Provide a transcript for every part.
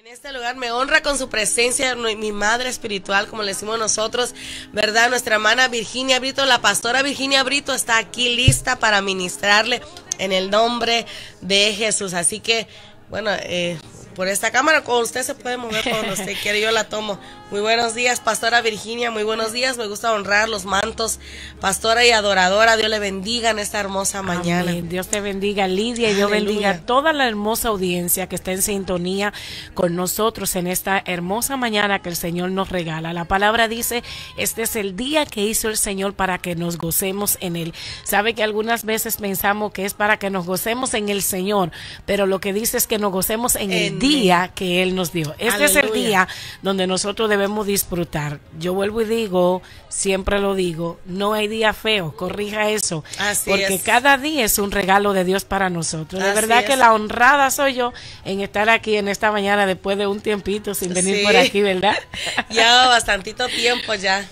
En este lugar me honra con su presencia mi madre espiritual, como le decimos nosotros, ¿verdad? Nuestra hermana Virginia Brito, la pastora Virginia Brito está aquí lista para ministrarle en el nombre de Jesús. Así que, bueno, eh, por esta cámara, con usted se puede mover cuando usted quiere, yo la tomo. Muy buenos días, Pastora Virginia. Muy buenos días. Me gusta honrar los mantos, Pastora y adoradora. Dios le bendiga en esta hermosa mañana. Dios te bendiga, Lidia, y Dios bendiga a toda la hermosa audiencia que está en sintonía con nosotros en esta hermosa mañana que el Señor nos regala. La palabra dice: Este es el día que hizo el Señor para que nos gocemos en Él. Sabe que algunas veces pensamos que es para que nos gocemos en el Señor, pero lo que dice es que nos gocemos en, el día que Él nos dio. Este es el día donde nosotros debemos debemos disfrutar. Yo vuelvo y digo, siempre lo digo, no hay día feo, corrija eso, porque cada día es un regalo de Dios para nosotros. De verdad que la honrada soy yo en estar aquí en esta mañana después de un tiempito sin venir por aquí, ¿verdad? ya bastantito tiempo ya.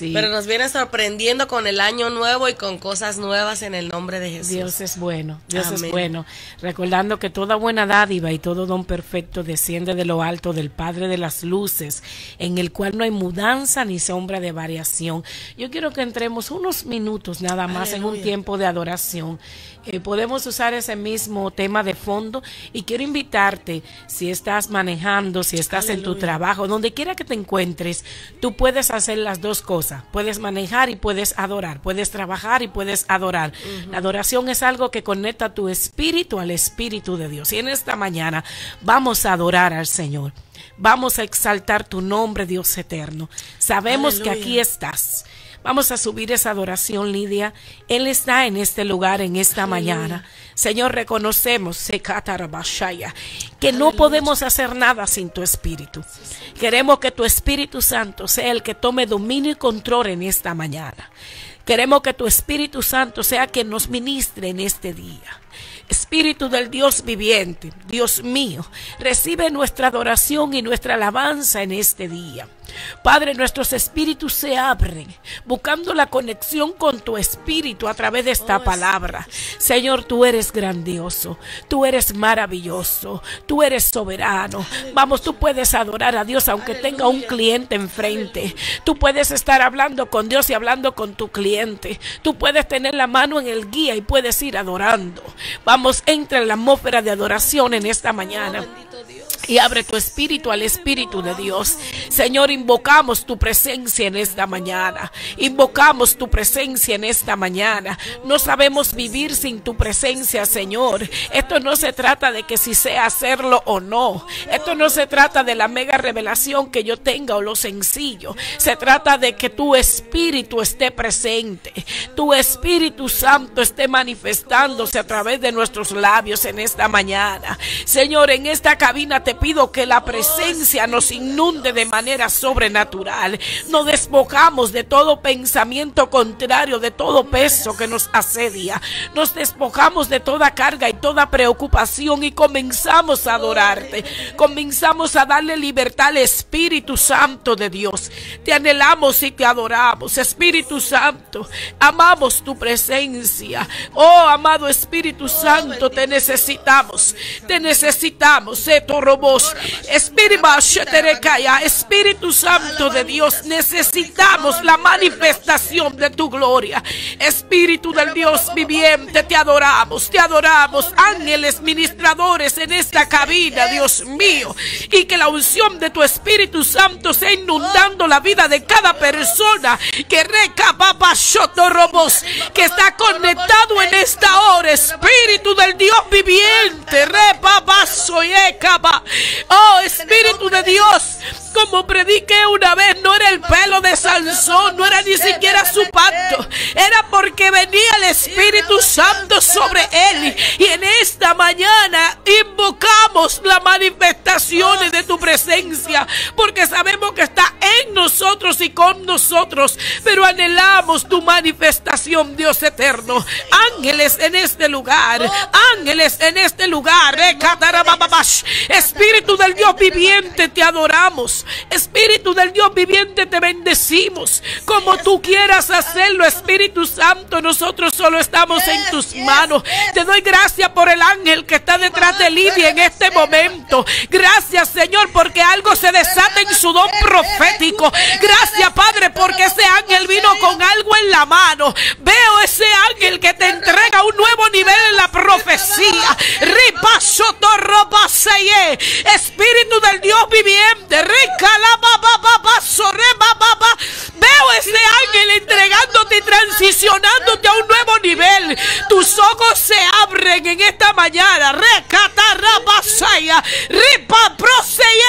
Pero nos viene sorprendiendo con el año nuevo y con cosas nuevas en el nombre de Jesús. Dios es bueno, Dios es bueno. Recordando que toda buena dádiva y todo don perfecto desciende de lo alto del Padre de las Luces, en el cual no hay mudanza ni sombra de variación. Yo quiero que entremos unos minutos nada más en un tiempo de adoración. Eh, podemos usar ese mismo tema de fondo y quiero invitarte, si estás manejando, si estás en tu trabajo, donde quiera que te encuentres, tú puedes hacer las dos cosas. Puedes manejar y puedes adorar. Puedes trabajar y puedes adorar. La adoración es algo que conecta tu espíritu al espíritu de Dios. Y en esta mañana vamos a adorar al Señor. Vamos a exaltar tu nombre, Dios eterno. Sabemos que aquí estás. Vamos a subir esa adoración, Lidia. Él está en este lugar, en esta mañana. Señor, reconocemos que no podemos hacer nada sin tu Espíritu. Queremos que tu Espíritu Santo sea el que tome dominio y control en esta mañana. Queremos que tu Espíritu Santo sea quien nos ministre en este día. Espíritu del Dios viviente, Dios mío, recibe nuestra adoración y nuestra alabanza en este día. Padre, nuestros espíritus se abren buscando la conexión con tu espíritu a través de esta oh, palabra. Señor, tú eres grandioso, tú eres maravilloso, tú eres soberano. Vamos, tú puedes adorar a Dios aunque tenga un cliente enfrente. Tú puedes estar hablando con Dios y hablando con tu cliente. Tú puedes tener la mano en el guía y puedes ir adorando. Vamos, entra en la atmósfera de adoración en esta oh, mañana y abre tu espíritu al Espíritu de Dios. Señor, invocamos tu presencia en esta mañana. Invocamos tu presencia en esta mañana. No sabemos vivir sin tu presencia, Señor. Esto no se trata de que si sea hacerlo o no. Esto no se trata de la mega revelación que yo tenga o lo sencillo. Se trata de que tu espíritu esté presente. Tu Espíritu Santo esté manifestándose a través de nuestros labios en esta mañana. Señor, en esta cabina te te pido que la presencia nos inunde de manera sobrenatural. Nos despojamos de todo pensamiento contrario, de todo peso que nos asedia. Nos despojamos de toda carga y toda preocupación y comenzamos a adorarte. Comenzamos a darle libertad al Espíritu Santo de Dios. Te anhelamos y te adoramos. Espíritu Santo, amamos tu presencia. Oh, amado Espíritu Santo, te necesitamos. Te necesitamos. Sé tu Espíritu Santo de Dios, necesitamos la manifestación de tu gloria. Espíritu del Dios viviente, te adoramos, te adoramos. Ángeles ministradores en esta cabina, Dios mío. Y que la unción de tu Espíritu Santo sea inundando la vida de cada persona que robos, que está conectado en esta hora. Espíritu del Dios viviente, repapa soyecaba. Oh Espíritu de Dios, como prediqué una vez, no era el pelo de Sansón, no era ni siquiera su pacto, era porque venía el Espíritu Santo sobre él. Y en esta mañana invocamos las manifestaciones de tu presencia, porque sabemos que está nosotros y con nosotros, pero anhelamos tu manifestación, Dios eterno. Ángeles en este lugar, ángeles en este lugar. Eh, Espíritu del Dios viviente, te adoramos. Espíritu del Dios viviente, te bendecimos. Como tú quieras hacerlo, Espíritu Santo, nosotros solo estamos en tus manos. Te doy gracias por el ángel que está detrás de Lidia en este momento. Gracias, Señor, porque algo se desata en su don profético. Gracias, Padre, porque ese ángel vino con algo en la mano. Veo ese ángel que te entrega un nuevo nivel en la profecía. Ripaso Espíritu del Dios viviente. Veo ese ángel entregándote y transicionándote a un nuevo nivel. Tus ojos se abren en esta mañana. Ripa proseye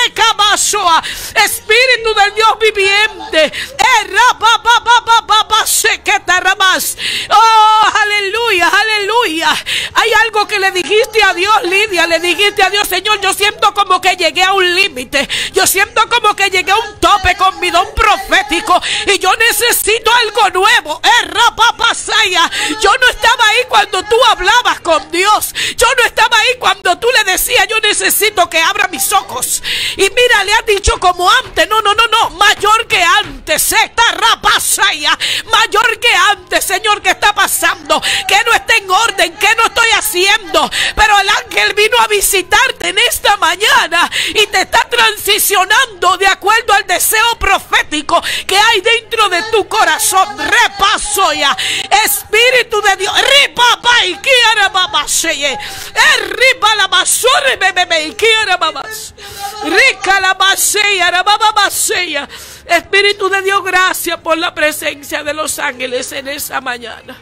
Espíritu del Dios viviente Oh, aleluya, aleluya. Hay algo que le dijiste a Dios, Lidia. Le dijiste a Dios, Señor, yo siento como que llegué a un límite. Yo siento como que llegué a un tope con mi don profético. Y yo necesito algo nuevo. Eh, yo no estaba ahí cuando tú hablabas con Dios. Yo no estaba ahí cuando tú le decías, yo necesito que abra mis ojos. Y mira, le has dicho como antes. No, no, no, no mayor que antes, esta rapazaya, mayor que antes, Señor, que está pasando, que no está en orden, que no estoy haciendo, pero el ángel vino a visitarte en esta mañana y te está transicionando de acuerdo al deseo profético que hay dentro de tu corazón. Repaso ya, Espíritu de Dios, ripapa y quiera mamá, eh. Eh, la y rica la eh. Espíritu de Dios, gracias por la presencia de los ángeles en esa mañana.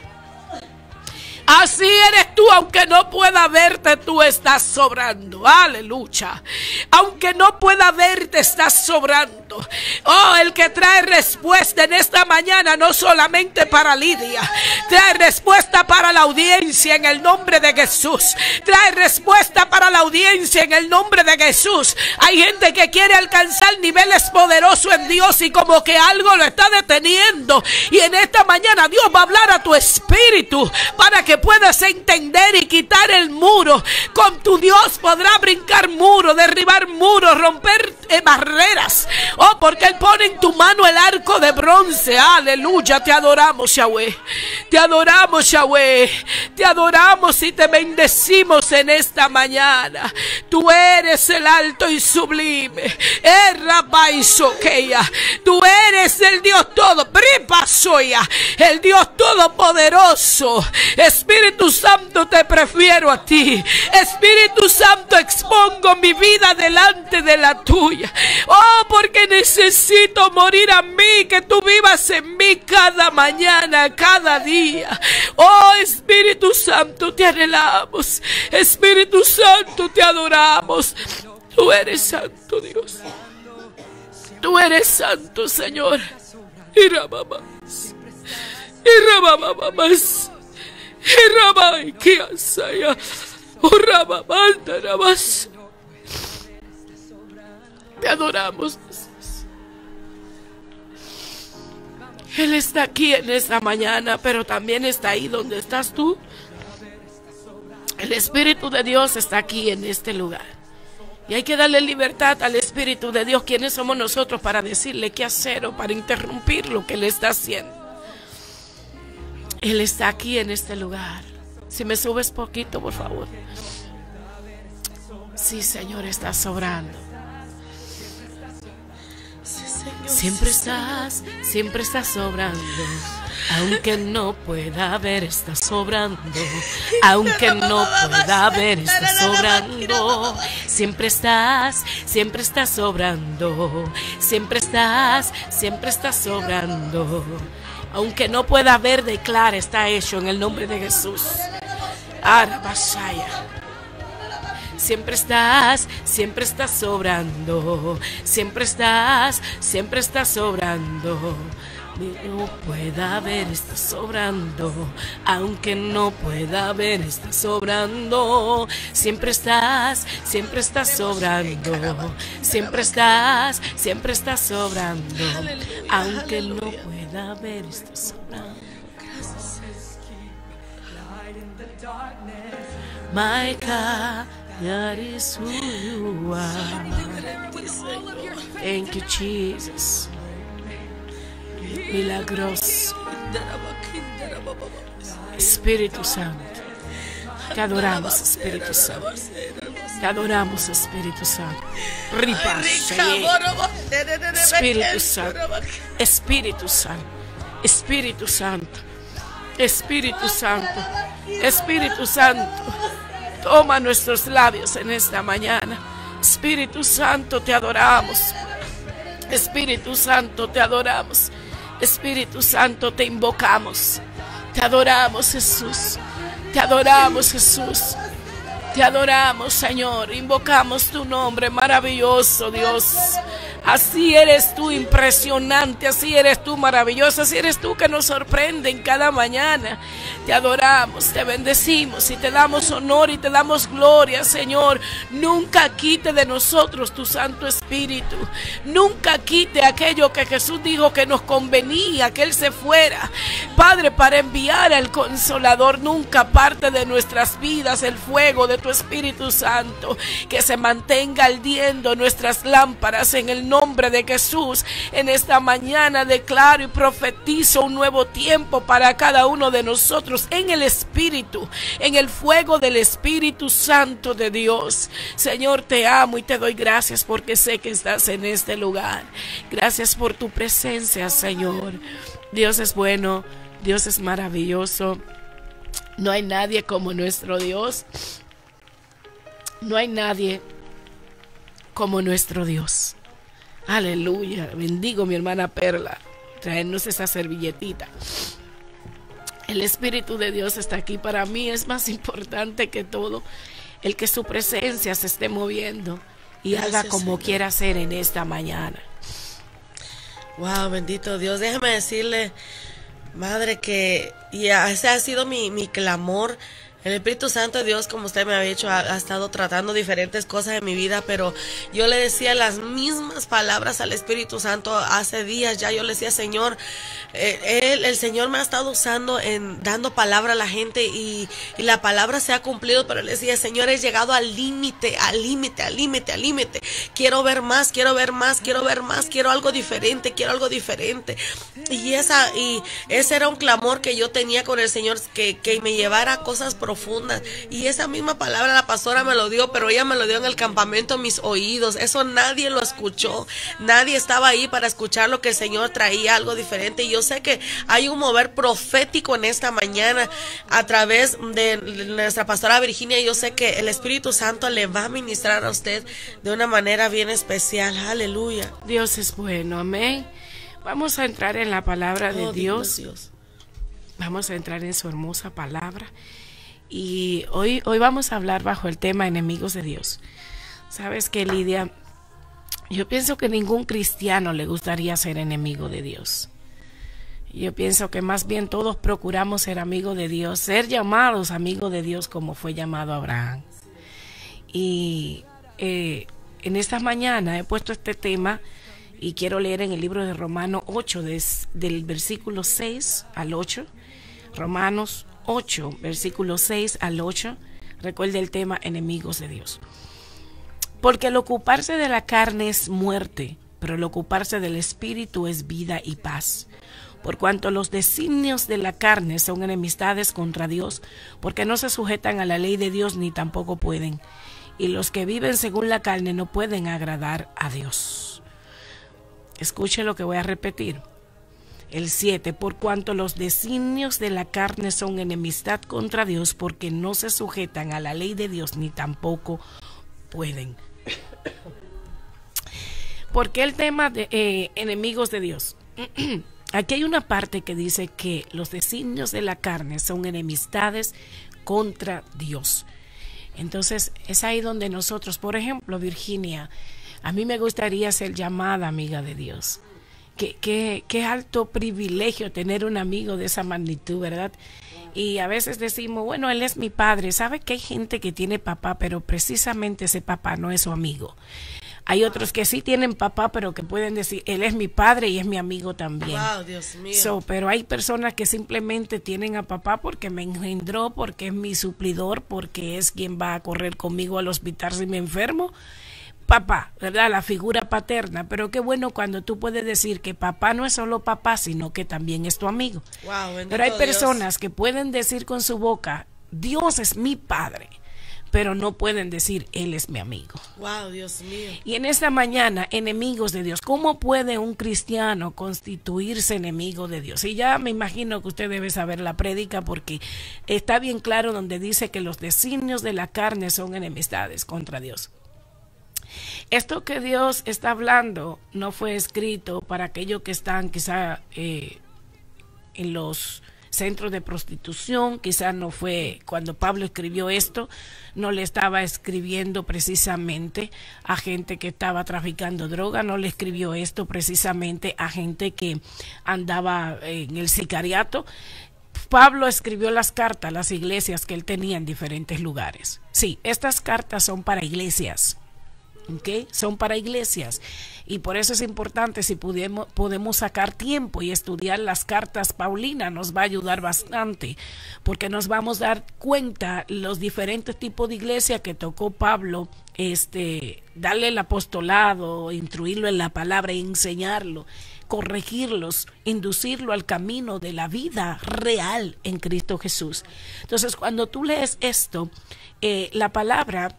Así eres tú, aunque no pueda verte, tú estás sobrando. Aleluya. Aunque no pueda verte, estás sobrando. Oh, el que trae respuesta en esta mañana, no solamente para Lidia, trae respuesta para la audiencia en el nombre de Jesús. Trae respuesta para la audiencia en el nombre de Jesús. Hay gente que quiere alcanzar niveles poderosos en Dios y como que algo lo está deteniendo. Y en esta mañana Dios va a hablar a tu espíritu para que puedas entender y quitar el muro. Con tu Dios podrá brincar muros, derribar muros, romper eh, barreras. Oh, porque Él pone en tu mano el arco de bronce. Aleluya, te adoramos, Yahweh. Te adoramos, Yahweh. Te adoramos y te bendecimos en esta mañana. Tú eres el alto y sublime. Eh, soblime. Tú eres el Dios todo. Pripasoya. El Dios todopoderoso. Espíritu Santo, te prefiero a ti. Espíritu Santo, expongo mi vida delante de la tuya. Oh, porque necesito morir a mí, que tú vivas en mí cada mañana, cada día. Oh Espíritu Santo, te anhelamos. Espíritu Santo, te adoramos. Tú eres santo, Dios. Tú eres santo, Señor. Y Y Te adoramos. Él está aquí en esta mañana, pero también está ahí donde estás tú. El Espíritu de Dios está aquí en este lugar. Y hay que darle libertad al Espíritu de Dios. Quienes somos nosotros para decirle qué hacer o para interrumpir lo que Él está haciendo? Él está aquí en este lugar. Si me subes poquito, por favor. Sí, Señor, está sobrando. Siempre estás, siempre estás sobrando. Aunque no pueda ver, estás sobrando. Aunque no pueda ver, estás sobrando. Siempre estás, siempre estás sobrando. Siempre estás, siempre estás sobrando. Aunque no pueda ver, declara, está hecho en el nombre de Jesús. Siempre estás, siempre estás sobrando. Siempre estás, siempre estás sobrando. No pueda ver, está sobrando. Aunque no pueda ver, está sobrando. Siempre estás, siempre estás sobrando. Siempre estás, siempre estás sobrando. Aunque no pueda ver, está sobrando. That is who you are. Thank you, Jesus. Milagroso. Espírito Santo. Te adoramos, Espírito Santo. Te adoramos, Espírito Santo. Espírito Santo. Espírito Santo. Espírito Santo. Espírito Santo. Espírito Santo. Espírito Santo. Toma nuestros labios en esta mañana. Espíritu Santo, te adoramos. Espíritu Santo, te adoramos. Espíritu Santo, te invocamos. Te adoramos, Jesús. Te adoramos, Jesús. Te adoramos, Señor. Invocamos tu nombre maravilloso, Dios. Así eres tú impresionante, así eres tú maravillosa, así eres tú que nos sorprende en cada mañana. Te adoramos, te bendecimos y te damos honor y te damos gloria, Señor. Nunca quite de nosotros tu Santo Espíritu. Nunca quite aquello que Jesús dijo que nos convenía, que Él se fuera. Padre, para enviar al Consolador, nunca parte de nuestras vidas el fuego de tu Espíritu Santo, que se mantenga ardiendo nuestras lámparas en el nombre de Jesús. En esta mañana declaro y profetizo un nuevo tiempo para cada uno de nosotros en el Espíritu, en el fuego del Espíritu Santo de Dios. Señor, te amo y te doy gracias porque sé que estás en este lugar. Gracias por tu presencia, Señor. Dios es bueno, Dios es maravilloso. No hay nadie como nuestro Dios. No hay nadie como nuestro Dios. Aleluya. Bendigo mi hermana Perla. Traernos esa servilletita. El Espíritu de Dios está aquí. Para mí es más importante que todo el que su presencia se esté moviendo y haga como quiera hacer en esta mañana. Wow, bendito Dios. Déjame decirle, madre, que ya ese ha sido mi, mi clamor el Espíritu Santo de Dios, como usted me había dicho, ha, estado tratando diferentes cosas en mi vida, pero yo le decía las mismas palabras al Espíritu Santo hace días ya. Yo le decía, Señor, eh, el Señor me ha estado usando en dando palabra a la gente y, la palabra se ha cumplido, pero le decía, Señor, he llegado al límite, al límite, al límite, al límite. Quiero ver más, quiero ver más, quiero ver más, quiero algo diferente, quiero algo diferente. Y esa y ese era un clamor que yo tenía con el Señor que, que me llevara cosas por profundas. Y esa misma palabra la pastora me lo dio, pero ella me lo dio en el campamento mis oídos. Eso nadie lo escuchó. Nadie estaba ahí para escuchar lo que el Señor traía, algo diferente. Y yo sé que hay un mover profético en esta mañana a través de nuestra pastora Virginia. Yo sé que el Espíritu Santo le va a ministrar a usted de una manera bien especial. Aleluya. Dios es bueno. Amén. Vamos a entrar en la palabra de oh, Dios. Dios. Vamos a entrar en su hermosa palabra. Y hoy, hoy vamos a hablar bajo el tema enemigos de Dios. Sabes que Lidia, yo pienso que ningún cristiano le gustaría ser enemigo de Dios. Yo pienso que más bien todos procuramos ser amigos de Dios, ser llamados amigos de Dios como fue llamado Abraham. Y eh, en esta mañana he puesto este tema y quiero leer en el libro de Romanos 8, del versículo 6 al 8. Romanos 8, versículo 6 al 8, recuerde el tema enemigos de Dios. Porque el ocuparse de la carne es muerte, pero el ocuparse del espíritu es vida y paz. Por cuanto los designios de la carne son enemistades contra Dios, porque no se sujetan a la ley de Dios ni tampoco pueden. Y los que viven según la carne no pueden agradar a Dios. Escuche lo que voy a repetir. El 7. Por cuanto los designios de la carne son enemistad contra Dios porque no se sujetan a la ley de Dios ni tampoco pueden. Porque el tema de eh, enemigos de Dios? Aquí hay una parte que dice que los designios de la carne son enemistades contra Dios. Entonces es ahí donde nosotros, por ejemplo, Virginia, a mí me gustaría ser llamada amiga de Dios qué, qué, alto privilegio tener un amigo de esa magnitud, ¿verdad? Y a veces decimos, bueno, él es mi padre. ¿Sabe que hay gente que tiene papá, pero precisamente ese papá no es su amigo? Hay otros que sí tienen papá, pero que pueden decir, él es mi padre y es mi amigo también. Wow, Dios mío. pero hay personas que simplemente tienen a papá porque me engendró, porque es mi suplidor, porque es quien va a correr conmigo al hospital si me enfermo papá, ¿verdad? La figura paterna, pero qué bueno cuando tú puedes decir que papá no es solo papá, sino que también es tu amigo. pero hay personas que pueden decir con su boca, Dios es mi padre, pero no pueden decir, Él es mi amigo. Wow, Dios mío. Y en esta mañana, enemigos de Dios, ¿cómo puede un cristiano constituirse enemigo de Dios? Y ya me imagino que usted debe saber la prédica porque está bien claro donde dice que los designios de la carne son enemistades contra Dios. Esto que Dios está hablando no fue escrito para aquellos que están quizá eh, en los centros de prostitución, quizá no fue cuando Pablo escribió esto, no le estaba escribiendo precisamente a gente que estaba traficando droga, no le escribió esto precisamente a gente que andaba eh, en el sicariato. Pablo escribió las cartas a las iglesias que él tenía en diferentes lugares. Sí, estas cartas son para iglesias, son para iglesias. Y por eso es importante si podemos, podemos sacar tiempo y estudiar las cartas Paulina nos va a ayudar bastante, porque nos vamos a dar cuenta los diferentes tipos de iglesia que tocó Pablo este, darle el apostolado, instruirlo en la palabra, enseñarlo, corregirlos, inducirlo al camino de la vida real en Cristo Jesús. Entonces, cuando tú lees esto, eh, la palabra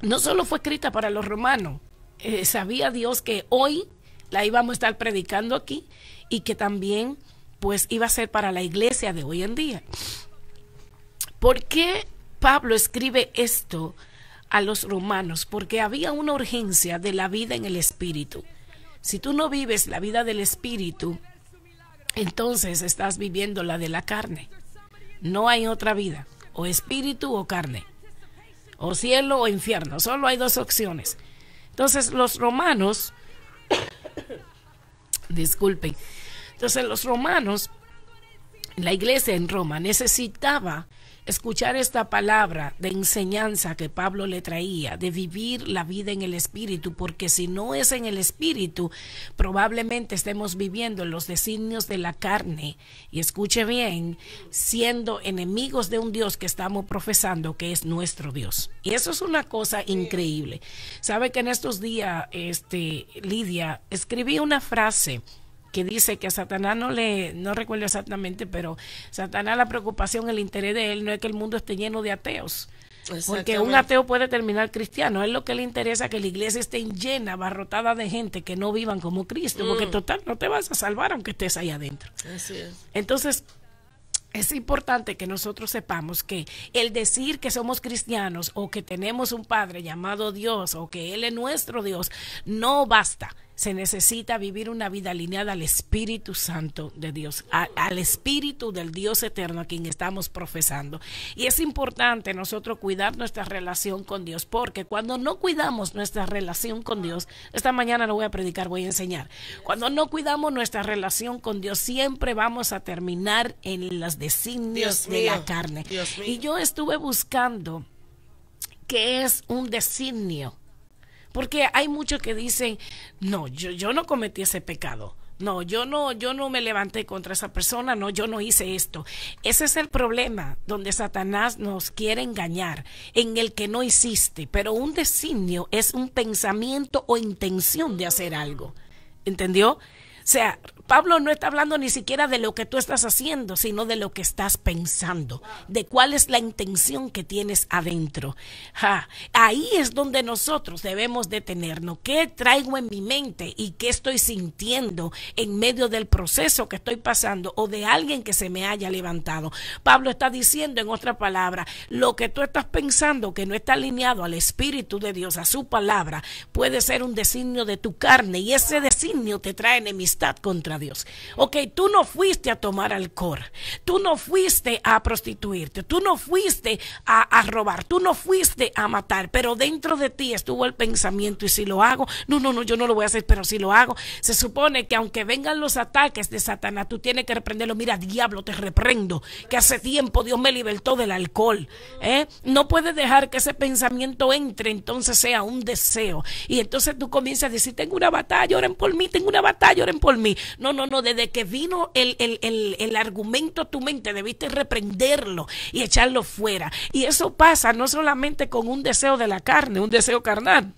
no solo fue escrita para los romanos, eh, sabía Dios que hoy la íbamos a estar predicando aquí y que también pues iba a ser para la iglesia de hoy en día. ¿Por qué Pablo escribe esto a los romanos? Porque había una urgencia de la vida en el espíritu. Si tú no vives la vida del espíritu, entonces estás viviendo la de la carne. No hay otra vida, o espíritu o carne o cielo o infierno, solo hay dos opciones. Entonces los romanos, disculpen, entonces los romanos, la iglesia en Roma necesitaba escuchar esta palabra de enseñanza que Pablo le traía, de vivir la vida en el Espíritu, porque si no es en el Espíritu, probablemente estemos viviendo los designios de la carne. Y escuche bien, siendo enemigos de un Dios que estamos profesando que es nuestro Dios. Y eso es una cosa increíble. Sabe que en estos días, este, Lidia, escribí una frase que dice que a Satanás no le, no recuerdo exactamente, pero Satanás la preocupación, el interés de él no es que el mundo esté lleno de ateos. Porque un ateo puede terminar cristiano. Es lo que le interesa que la iglesia esté llena, abarrotada de gente que no vivan como Cristo. Porque mm. total, no te vas a salvar aunque estés ahí adentro. Entonces, es importante que nosotros sepamos que el decir que somos cristianos o que tenemos un Padre llamado Dios o que Él es nuestro Dios no basta se necesita vivir una vida alineada al Espíritu Santo de Dios, al Espíritu del Dios eterno a quien estamos profesando. Y es importante nosotros cuidar nuestra relación con Dios, porque cuando no cuidamos nuestra relación con Dios, esta mañana no voy a predicar, voy a enseñar, cuando no cuidamos nuestra relación con Dios, siempre vamos a terminar en los designios de la carne. Y yo estuve buscando qué es un designio porque hay muchos que dicen, no, yo, yo no cometí ese pecado. No, yo no, yo no me levanté contra esa persona, no, yo no hice esto. Ese es el problema donde Satanás nos quiere engañar, en el que no hiciste, pero un designio es un pensamiento o intención de hacer algo. ¿Entendió? O sea, Pablo no está hablando ni siquiera de lo que tú estás haciendo, sino de lo que estás pensando, de cuál es la intención que tienes adentro. ahí es donde nosotros debemos detenernos. ¿Qué traigo en mi mente y qué estoy sintiendo en medio del proceso que estoy pasando o de alguien que se me haya levantado? Pablo está diciendo, en otra palabra, lo que tú estás pensando que no está alineado al Espíritu de Dios, a su palabra, puede ser un designio de tu carne y ese designio te trae enemistad contra Dios. Ok, tú no fuiste a tomar alcohol, tú no fuiste a prostituirte, tú no fuiste a, robar, tú no fuiste a matar, pero dentro de ti estuvo el pensamiento y si lo hago, no, no, no, yo no lo voy a hacer, pero si lo hago, se supone que aunque vengan los ataques de Satanás, tú tienes que reprenderlo. Mira, diablo, te reprendo, que hace tiempo Dios me libertó del alcohol. ¿eh? No puedes dejar que ese pensamiento entre, entonces sea un deseo. Y entonces tú comienzas a decir, tengo una batalla, oren por mí, tengo una batalla, oren por mí. No no, no, no, desde que vino el, el argumento a tu mente, debiste reprenderlo y echarlo fuera. Y eso pasa no solamente con un deseo de la carne, un deseo carnal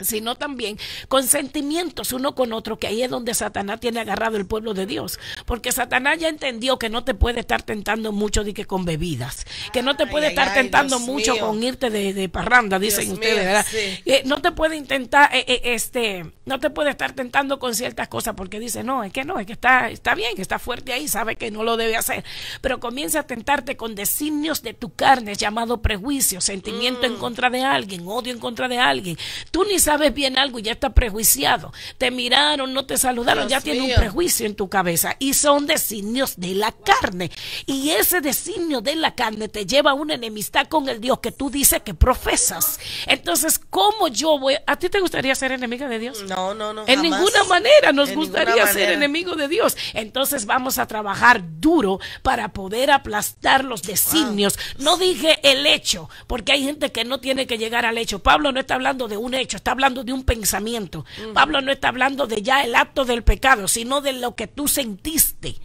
sino también con sentimientos uno con otro, que ahí es donde Satanás tiene agarrado el pueblo de Dios, porque Satanás ya entendió que no te puede estar tentando mucho de que con bebidas, que no te puede estar tentando mucho con irte de, parranda, dicen ustedes, ¿verdad? Eh, no te puede intentar, eh, eh, este, no te puede estar tentando con ciertas cosas, porque dice, no, es que no, es que está, está bien, está fuerte ahí, sabe que no lo debe hacer, pero comienza a tentarte con designios de tu carne, llamado prejuicio, sentimiento en mm. contra de alguien, odio en contra de alguien, tú ni sabes bien algo y ya está prejuiciado. Te miraron, no te saludaron, ya tiene un prejuicio en tu cabeza. Y son designios de la carne. Y ese designio de la carne te lleva a una enemistad con el Dios que tú dices que profesas. Entonces, ¿cómo yo voy? ¿A ti te gustaría ser enemiga de Dios? No, no, no. En ninguna manera nos gustaría ser enemigo de Dios. Entonces vamos a trabajar duro para poder aplastar los designios. No dije el hecho, porque hay gente que no tiene que llegar al hecho. Pablo no está hablando de un hecho, está hablando de un pensamiento. Pablo no está hablando de ya el acto del pecado, sino de lo que tú sentiste.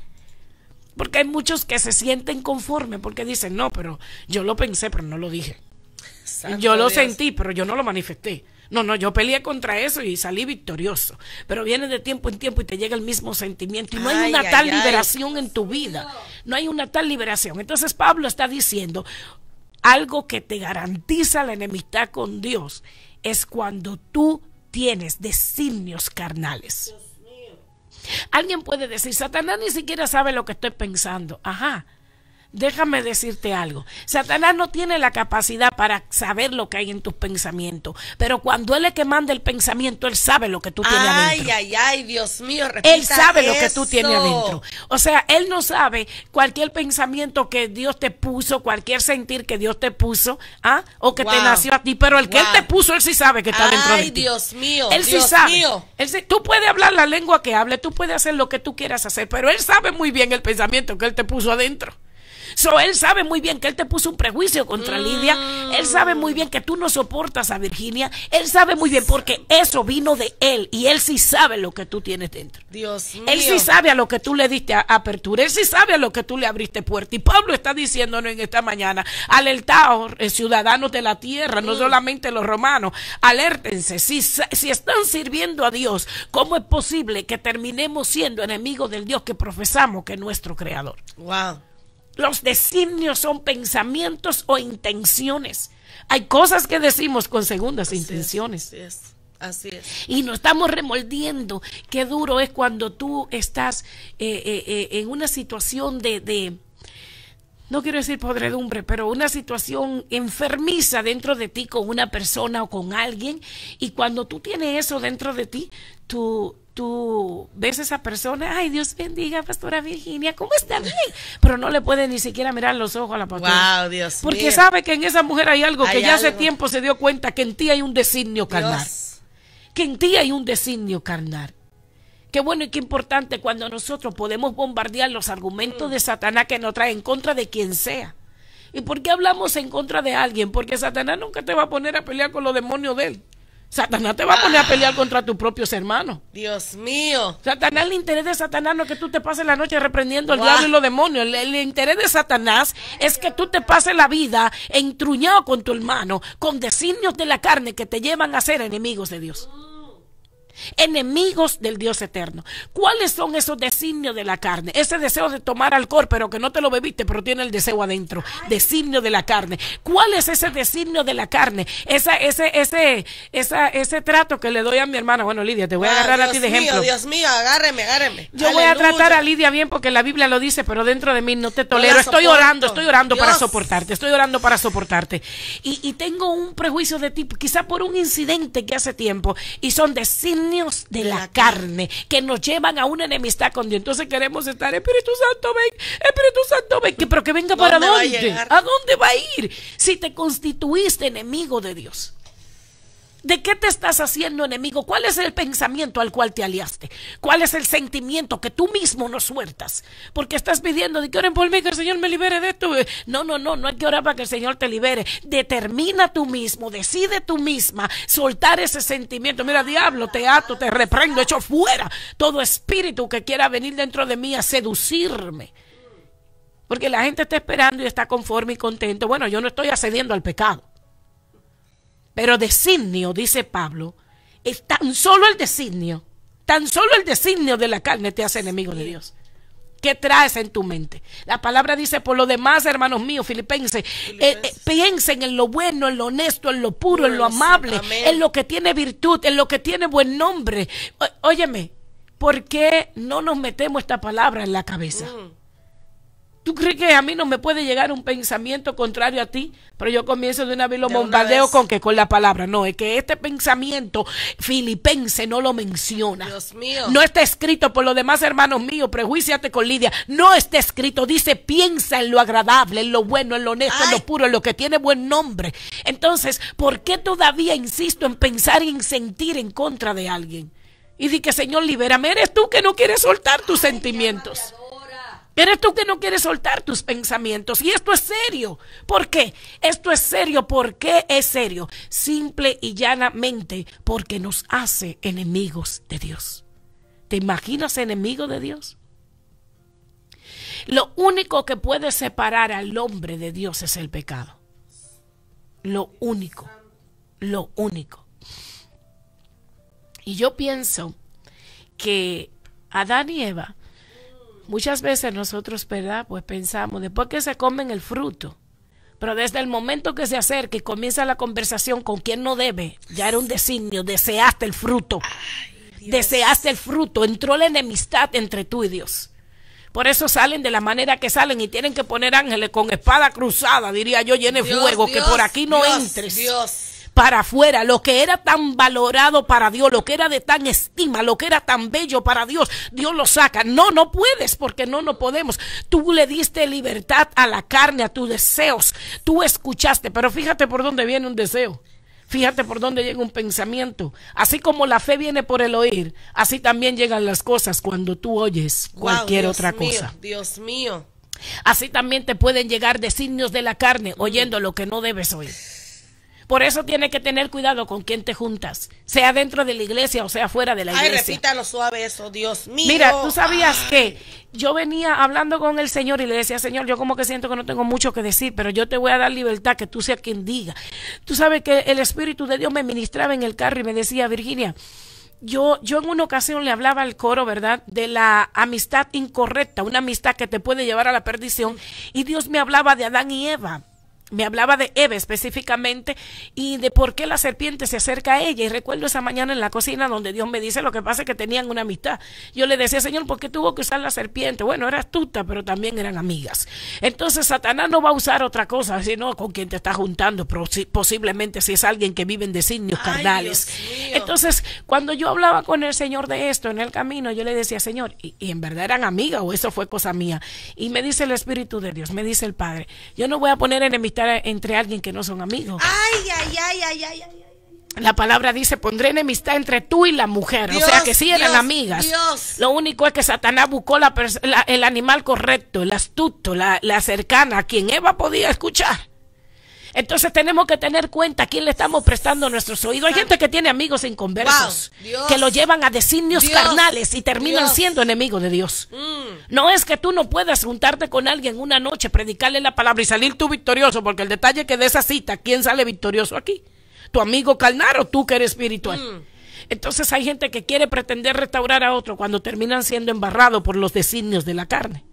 Porque hay muchos que se sienten conformes porque dicen, no, pero yo lo pensé, pero no lo dije. yo lo sentí, pero yo no lo manifesté. No, no, yo peleé contra eso y salí victorioso. Pero viene de tiempo en tiempo y te llega el mismo sentimiento. Y no hay una tal liberación en tu vida. No hay una tal liberación. Entonces Pablo está diciendo algo que te garantiza la enemistad con Dios es cuando tú tienes designios carnales. Alguien puede decir, Satanás ni siquiera sabe lo que estoy pensando. Ajá, Déjame decirte algo. Satanás no tiene la capacidad para saber lo que hay en tus pensamientos. Pero cuando él es que manda el pensamiento, él sabe lo que tú tienes adentro. Ay, ay, ay, Dios mío, Él sabe lo que tú tienes adentro. O sea, él no sabe cualquier pensamiento que Dios te puso, cualquier sentir que Dios te puso, ¿ah? o que te nació a ti. Pero el que él te puso, él sí sabe que está dentro de ti. Ay, Dios mío. Él sí sabe. Él tú puedes hablar la lengua que hable, tú puedes hacer lo que tú quieras hacer, pero él sabe muy bien el pensamiento que él te puso adentro él sabe muy bien que él te puso un prejuicio contra mm. Lidia. Él sabe muy bien que tú no soportas a Virginia. Él sabe muy bien porque eso vino de él y él sí sabe lo que tú tienes dentro. Dios Él sí sabe a lo que tú le diste a apertura. Él sí sabe a lo que tú le abriste puerta. Y Pablo está diciéndonos en esta mañana, alertaos, eh, ciudadanos de la tierra, no mm. solamente los romanos, alértense. Si, si están sirviendo a Dios, ¿cómo es posible que terminemos siendo enemigos del Dios que profesamos que es nuestro creador? Wow. Los designios son pensamientos o intenciones. Hay cosas que decimos con segundas intenciones. así, es, Y nos estamos remoldiendo. Qué duro es cuando tú estás eh, eh, eh, en una situación de, de, no quiero decir podredumbre, pero una situación enfermiza dentro de ti con una persona o con alguien. Y cuando tú tienes eso dentro de ti, tú tú ves a esa persona, ay, Dios bendiga, pastora Virginia, ¿cómo está bien? Pero no le puede ni siquiera mirar los ojos a la pastora. Wow, Dios Porque sabe que en esa mujer hay algo que ya hace tiempo se dio cuenta que en ti hay un designio carnal. Que en ti hay un designio carnal. Qué bueno y qué importante cuando nosotros podemos bombardear los argumentos mm. de Satanás que nos trae en contra de quien sea. ¿Y por qué hablamos en contra de alguien? Porque Satanás nunca te va a poner a pelear con los demonios de él. Satanás te va a poner a pelear contra tus propios hermanos. Dios mío. Satanás, el interés de Satanás no es que tú te pases la noche reprendiendo al diablo y los demonios. El, el, interés de Satanás es que tú te pases la vida entruñado con tu hermano, con designios de la carne que te llevan a ser enemigos de Dios enemigos del Dios eterno. ¿Cuáles son esos designios de la carne? Ese deseo de tomar alcohol, pero que no te lo bebiste, pero tiene el deseo adentro. Designio de la carne. ¿Cuál es ese designio de la carne? Esa, ese, ese, ese trato que le doy a mi hermana. Bueno, Lidia, te voy a ah, agarrar a ti de ejemplo. Dios mío, agárreme, agárreme. Yo voy a tratar a Lidia bien porque la Biblia lo dice, pero dentro de mí no te tolero. estoy orando, estoy orando para soportarte, estoy orando para soportarte. Y, y tengo un prejuicio de ti, quizá por un incidente que hace tiempo, y son designios de la carne que nos llevan a una enemistad con Dios. Entonces queremos estar, Espíritu Santo, ven, Espíritu Santo, ven, que, pero que venga para dónde. ¿A, ¿A dónde va a ir? Si te constituiste enemigo de Dios. ¿De qué te estás haciendo enemigo? ¿Cuál es el pensamiento al cual te aliaste? ¿Cuál es el sentimiento que tú mismo no sueltas? Porque estás pidiendo de que oren por mí, que el Señor me libere de esto. No, no, no, no hay que orar para que el Señor te libere. Determina tú mismo, decide tú misma soltar ese sentimiento. Mira, diablo, te ato, te reprendo, echo fuera todo espíritu que quiera venir dentro de mí a seducirme. Porque la gente está esperando y está conforme y contento. Bueno, yo no estoy accediendo al pecado. Pero designio, dice Pablo, es tan solo el designio, tan solo el designio de la carne te hace enemigo de Dios. ¿Qué traes en tu mente? La palabra dice, por lo demás, hermanos míos, filipenses, eh, eh, piensen en lo bueno, en lo honesto, en lo puro, en lo amable, en lo que tiene virtud, en lo que tiene buen nombre. óyeme, ¿por qué no nos metemos esta palabra en la cabeza? Mm. ¿Tú crees que a mí no me puede llegar un pensamiento contrario a ti? Pero yo comienzo de una vez lo bombardeo con que con la palabra. No, es que este pensamiento filipense no lo menciona. Dios mío. No está escrito por los demás hermanos míos, prejuíciate con Lidia. No está escrito, dice, piensa en lo agradable, en lo bueno, en lo honesto, en lo puro, en lo que tiene buen nombre. Entonces, ¿por qué todavía insisto en pensar y en sentir en contra de alguien? Y di que Señor, libérame, eres tú que no quieres soltar tus sentimientos. Eres tú que no quieres soltar tus pensamientos. Y esto es serio. ¿Por qué? Esto es serio. ¿Por qué es serio? Simple y llanamente porque nos hace enemigos de Dios. ¿Te imaginas enemigo de Dios? Lo único que puede separar al hombre de Dios es el pecado. Lo único. Lo único. Y yo pienso que Adán y Eva muchas veces nosotros, ¿verdad? Pues pensamos, después que se comen el fruto, pero desde el momento que se acerca y comienza la conversación con quien no debe, ya era un designio, deseaste el fruto. deseaste el fruto, entró la enemistad entre tú y Dios. Por eso salen de la manera que salen y tienen que poner ángeles con espada cruzada, diría yo, llene fuego, que por aquí no entres. Dios para afuera, lo que era tan valorado para Dios, lo que era de tan estima, lo que era tan bello para Dios, Dios lo saca. No, no puedes porque no, no podemos. Tú le diste libertad a la carne, a tus deseos, tú escuchaste, pero fíjate por dónde viene un deseo. Fíjate por dónde llega un pensamiento. Así como la fe viene por el oír, así también llegan las cosas cuando tú oyes cualquier otra cosa. Dios mío. Así también te pueden llegar designios de la carne oyendo lo que no debes oír. Por eso tiene que tener cuidado con quien te juntas, sea dentro de la iglesia o sea fuera de la iglesia. Ay, repítalo suave eso, Dios mío. Mira, tú sabías que yo venía hablando con el Señor y le decía, Señor, yo como que siento que no tengo mucho que decir, pero yo te voy a dar libertad, que tú seas quien diga. Tú sabes que el Espíritu de Dios me ministraba en el carro y me decía, Virginia, yo, yo en una ocasión le hablaba al coro, ¿verdad? De la amistad incorrecta, una amistad que te puede llevar a la perdición. Y Dios me hablaba de Adán y Eva me hablaba de Eva específicamente y de por qué la serpiente se acerca a ella. Y recuerdo esa mañana en la cocina donde Dios me dice lo que pasa es que tenían una amistad. Yo le decía, Señor, ¿por qué tuvo que usar la serpiente? Bueno, era astuta, pero también eran amigas. Entonces Satanás no va a usar otra cosa, sino con quien te está juntando, posiblemente si es alguien que vive en designios carnales. Entonces, cuando yo hablaba con el Señor de esto en el camino, yo le decía, Señor, ¿y, y en verdad eran amigas o eso fue cosa mía? Y me dice el Espíritu de Dios, me dice el Padre, yo no voy a poner enemistad entre alguien que no son amigos. La palabra dice, pondré enemistad entre tú y la mujer. o sea que sí eran amigas. Lo único es que Satanás buscó el animal correcto, el astuto, la, cercana, a quien Eva podía escuchar. Entonces tenemos que tener cuenta a quién le estamos prestando nuestros oídos. Hay gente que tiene amigos inconversos que lo llevan a designios carnales y terminan siendo enemigos de Dios. Mm. No es que tú no puedas juntarte con alguien una noche, predicarle la palabra y salir tú victorioso, porque el detalle que de esa cita, ¿quién sale victorioso aquí? ¿Tu amigo calnar o tú que eres espiritual? Mm. Entonces hay gente que quiere pretender restaurar a otro cuando terminan siendo embarrados por los designios de la carne.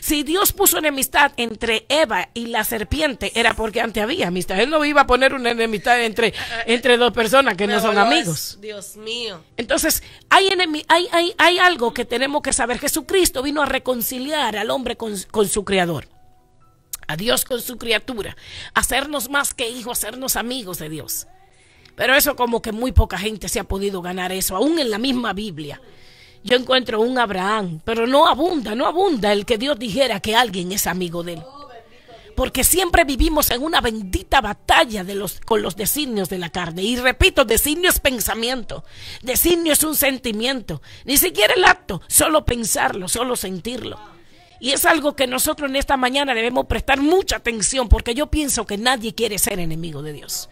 Si Dios puso enemistad entre Eva y la serpiente, era porque antes había amistad. Él no iba a poner una enemistad entre, entre dos personas que no son amigos. Dios mío. Entonces, hay, hay, hay, algo que tenemos que saber. Jesucristo vino a reconciliar al hombre con, con su Creador, a Dios con su criatura, hacernos más que hijos, hacernos amigos de Dios. Pero eso como que muy poca gente se ha podido ganar eso, aún en la misma Biblia yo encuentro un Abraham, pero no abunda, no abunda el que Dios dijera que alguien es amigo de él. Porque siempre vivimos en una bendita batalla de los, con los designios de la carne. Y repito, designio es pensamiento, designio es un sentimiento, ni siquiera el acto, solo pensarlo, solo sentirlo. Y es algo que nosotros en esta mañana debemos prestar mucha atención porque yo pienso que nadie quiere ser enemigo de Dios.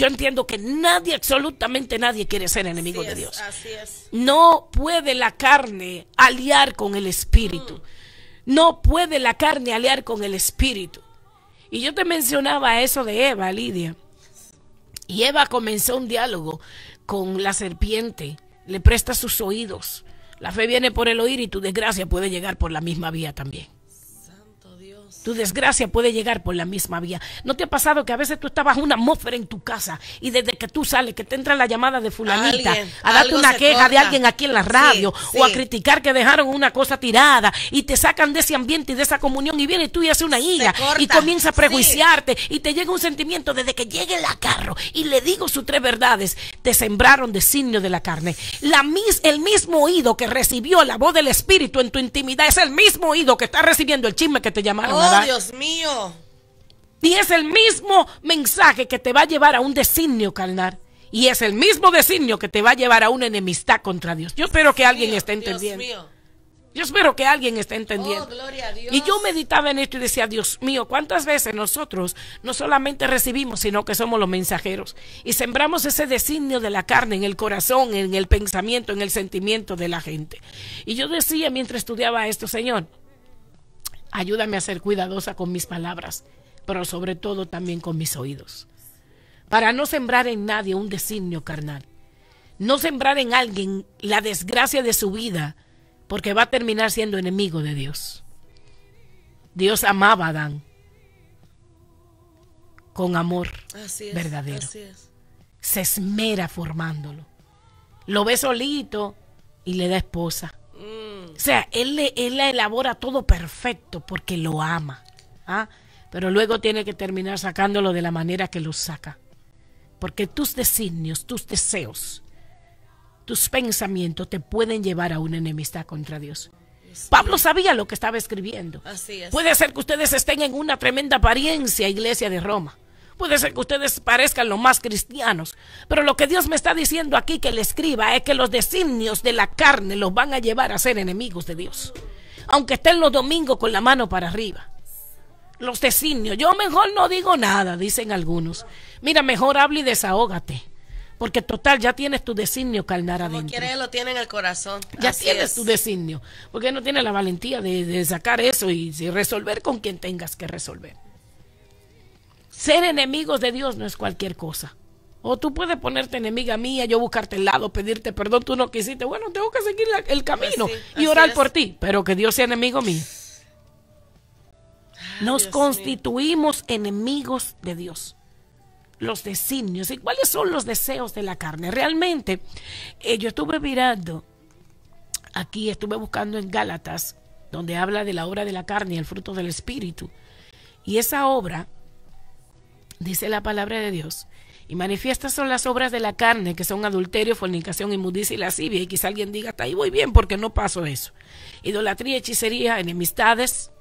Yo entiendo que nadie, absolutamente nadie, quiere ser enemigo de Dios. No puede la carne aliar con el espíritu. Mm. No puede la carne aliar con el espíritu. Y yo te mencionaba eso de Eva, Lidia. Y Eva comenzó un diálogo con la serpiente. Le presta sus oídos. La fe viene por el oír y tu desgracia puede llegar por la misma vía también. Tu desgracia puede llegar por la misma vía. ¿No te ha pasado que a veces tú estabas una atmósfera en tu casa y desde que tú sales, que te entra la llamada de fulanita a darte una queja de alguien aquí en la radio o a criticar que dejaron una cosa tirada y te sacan de ese ambiente y de esa comunión y viene tú y hace una ira y comienza a prejuiciarte y te llega un sentimiento desde que llegue el carro y le digo sus tres verdades, te sembraron de signo de la carne. La mis, el mismo oído que recibió la voz del Espíritu en tu intimidad es el mismo oído que está recibiendo el chisme que te llamaron. Dios mío! Y es el mismo mensaje que te va a llevar a un designio, carnal. Y es el mismo designio que te va a llevar a una enemistad contra Dios. Yo espero que alguien esté entendiendo. Yo espero que alguien esté entendiendo. Oh, y yo meditaba en esto y decía, Dios mío, ¿cuántas veces nosotros no solamente recibimos, sino que somos los mensajeros? Y sembramos ese designio de la carne en el corazón, en el pensamiento, en el sentimiento de la gente. Y yo decía mientras estudiaba esto, Señor, Ayúdame a ser cuidadosa con mis palabras, pero sobre todo también con mis oídos. Para no sembrar en nadie un designio carnal. No sembrar en alguien la desgracia de su vida, porque va a terminar siendo enemigo de Dios. Dios amaba a Adán con amor verdadero. Se esmera formándolo. Lo ve solito y le da esposa. Mm. O sea, él, él la elabora todo perfecto porque lo ama. ¿ah? Pero luego tiene que terminar sacándolo de la manera que lo saca. Porque tus designios, tus deseos, tus pensamientos te pueden llevar a una enemistad contra Dios. Pablo sabía lo que estaba escribiendo. Puede ser que ustedes estén en una tremenda apariencia, iglesia de Roma Puede ser que ustedes parezcan los más cristianos, pero lo que Dios me está diciendo aquí que le escriba es que los designios de la carne los van a llevar a ser enemigos de Dios. Aunque estén los domingos con la mano para arriba. Los designios. Yo mejor no digo nada, dicen algunos. Mira, mejor habla y desahógate. Porque total, ya tienes tu designio carnal adentro. Como lo tiene en el corazón. Ya tienes tu designio. Porque no tiene la valentía de, de sacar eso y, y resolver con quien tengas que resolver. Ser enemigos de Dios no es cualquier cosa. O tú puedes ponerte enemiga mía, yo buscarte el lado, pedirte perdón, tú no quisiste. Bueno, tengo que seguir el camino y orar por ti, pero que Dios sea enemigo mío. Nos constituimos enemigos de Dios. Los designios. ¿Y cuáles son los deseos de la carne? Realmente, eh, yo estuve mirando, aquí estuve buscando en Gálatas, donde habla de la obra de la carne y el fruto del Espíritu. Y esa obra dice la palabra de Dios. Y manifiestas son las obras de la carne, que son adulterio, fornicación, inmundicia y lascivia. Y quizá alguien diga, hasta ahí voy bien porque no paso eso. Idolatría, hechicería, enemistades,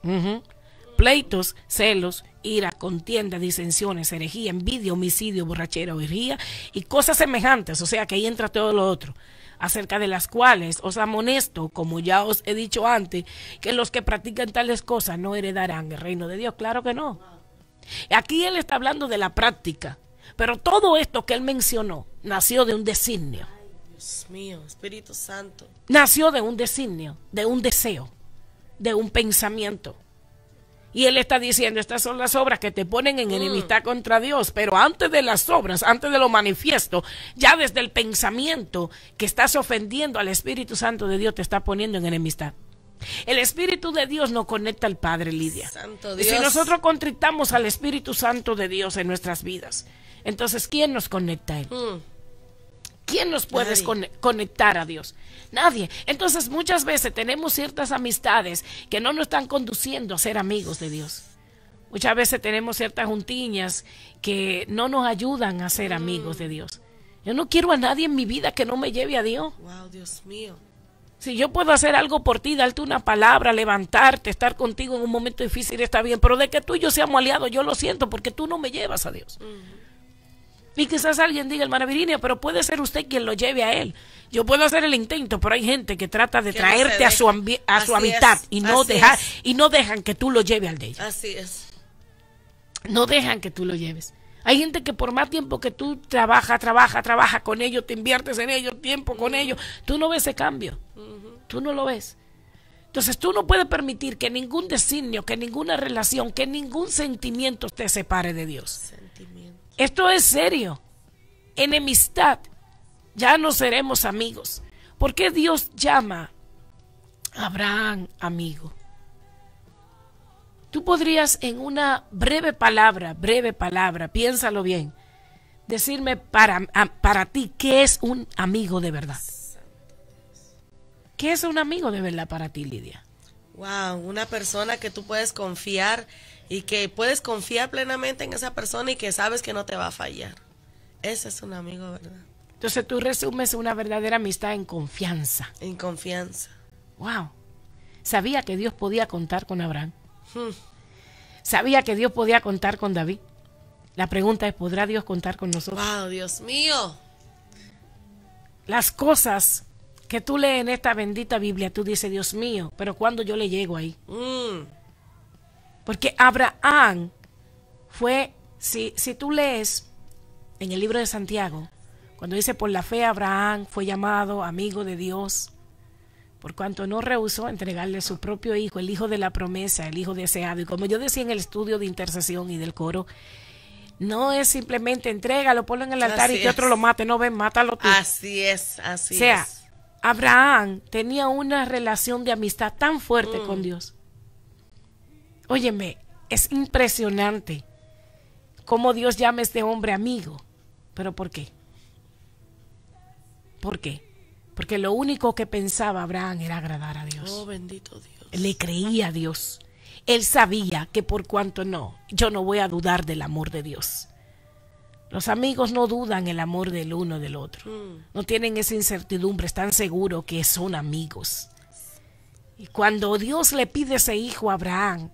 pleitos, celos, ira, contienda, disensiones, herejía, envidia, homicidio, borrachera, orgía y cosas semejantes. O sea que ahí entra todo lo otro acerca de las cuales os amonesto, como ya os he dicho antes, que los que practican tales cosas no heredarán el reino de Dios. Claro que no. Aquí él está hablando de la práctica, pero todo esto que él mencionó nació de un designio. Dios mío, Espíritu Santo. Nació de un designio, de un deseo, de un pensamiento. Y él está diciendo, estas son las obras que te ponen en mm. enemistad contra Dios, pero antes de las obras, antes de lo manifiesto, ya desde el pensamiento que estás ofendiendo al Espíritu Santo de Dios te está poniendo en enemistad. El Espíritu de Dios nos conecta al Padre, Lidia. Y si nosotros contritamos al Espíritu Santo de Dios en nuestras vidas, entonces, ¿quién nos conecta a Él? Mm. ¿Quién nos puede conectar a Dios? Nadie. Entonces, muchas veces tenemos ciertas amistades que no nos están conduciendo a ser amigos de Dios. Muchas veces tenemos ciertas juntiñas que no nos ayudan a ser amigos mm. de Dios. Yo no quiero a nadie en mi vida que no me lleve a Dios. Wow, Dios mío. Si yo puedo hacer algo por ti, darte una palabra, levantarte, estar contigo en un momento difícil, está bien. Pero de que tú y yo seamos aliados, yo lo siento porque tú no me llevas a Dios. Y quizás alguien diga, hermana Virginia, pero puede ser usted quien lo lleve a él. Yo puedo hacer el intento, pero hay gente que trata de traerte a su, a su hábitat y no, dejar, y no dejan que tú lo lleves al de ella. Así es. No dejan que tú lo lleves. Hay gente que por más tiempo que tú trabajas, trabaja, trabajas con ellos, te inviertes en ellos, tiempo con ellos, tú no ves ese cambio. Tú no lo ves. Entonces tú no puedes permitir que ningún designio, que ninguna relación, que ningún sentimiento te separe de Dios. Esto es serio. Enemistad. Ya no seremos amigos. ¿Por qué Dios llama a Abraham amigo? Tú podrías en una breve palabra, breve palabra, piénsalo bien, decirme para, para ti qué es un amigo de verdad. ¿Qué es un amigo de verdad para ti, Lidia? Wow, una persona que tú puedes confiar y que puedes confiar plenamente en esa persona y que sabes que no te va a fallar. Ese es un amigo, ¿verdad? Entonces tú resumes una verdadera amistad en confianza. En confianza. Wow. Sabía que Dios podía contar con Abraham. Hmm. Sabía que Dios podía contar con David. La pregunta es, ¿podrá Dios contar con nosotros? ¡Wow, Dios mío! Las cosas que tú lees en esta bendita Biblia, tú dices, Dios mío, pero ¿cuándo yo le llego ahí? Hmm. Porque Abraham fue, si, si tú lees en el libro de Santiago, cuando dice, por la fe Abraham fue llamado amigo de Dios, por cuanto no rehusó entregarle su propio hijo, el hijo de la promesa, el hijo deseado. Y como yo decía en el estudio de intercesión y del coro, no es simplemente lo ponlo en el altar y que otro lo mate, no ven, mátalo tú. Así es, así es. O sea, Abraham tenía una relación de amistad tan fuerte mm. con Dios. Óyeme, es impresionante cómo Dios llama a este hombre amigo. ¿Pero por qué? ¿Por qué? Porque lo único que pensaba Abraham era agradar a Dios. Oh, bendito Dios. Le creía a Dios. Él sabía que por cuanto no, yo no voy a dudar del amor de Dios. Los amigos no dudan el amor del uno del otro. Mm. No tienen esa incertidumbre, están seguros que son amigos. Y cuando Dios le pide ese hijo a Abraham,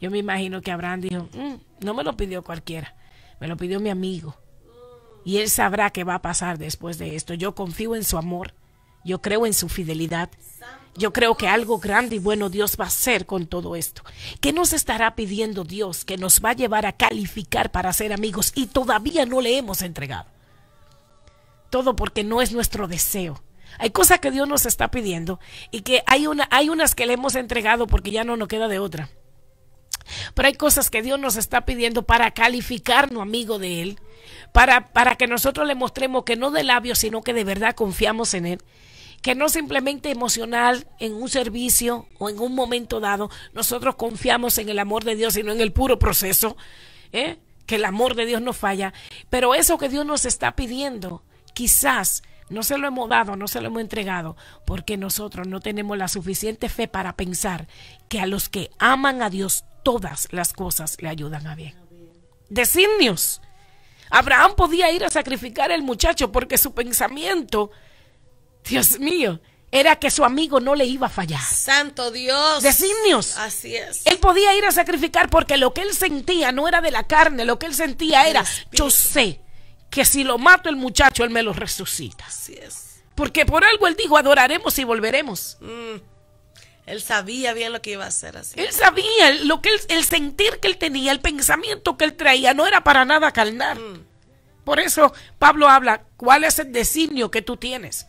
yo me imagino que Abraham dijo, mm, no me lo pidió cualquiera, me lo pidió mi amigo. Y él sabrá qué va a pasar después de esto. Yo confío en su amor yo creo en su fidelidad. Yo creo que algo grande y bueno Dios va a hacer con todo esto. ¿Qué nos estará pidiendo Dios que nos va a llevar a calificar para ser amigos y todavía no le hemos entregado? Todo porque no es nuestro deseo. Hay cosas que Dios nos está pidiendo y que hay, una, hay unas que le hemos entregado porque ya no nos queda de otra. Pero hay cosas que Dios nos está pidiendo para calificarnos amigo de Él, para, para que nosotros le mostremos que no de labios, sino que de verdad confiamos en Él que no simplemente emocional en un servicio o en un momento dado, nosotros confiamos en el amor de Dios, y no en el puro proceso, ¿eh? que el amor de Dios no falla. Pero eso que Dios nos está pidiendo, quizás no se lo hemos dado, no se lo hemos entregado, porque nosotros no tenemos la suficiente fe para pensar que a los que aman a Dios todas las cosas le ayudan a bien. Designios. Abraham podía ir a sacrificar al muchacho porque su pensamiento Dios mío. Era que su amigo no le iba a fallar. Santo Dios. Designios. Así es. Él podía ir a sacrificar porque lo que él sentía no era de la carne, lo que él sentía era, yo sé que si lo mato el muchacho, él me lo resucita. Así es. Porque por algo él dijo, adoraremos y volveremos. Mm. Él sabía bien lo que iba a hacer así. Él sabía lo que el sentir que él tenía, el pensamiento que él traía, no era para nada calmar. Mm. Por eso Pablo habla, ¿cuál es el designio que tú tienes?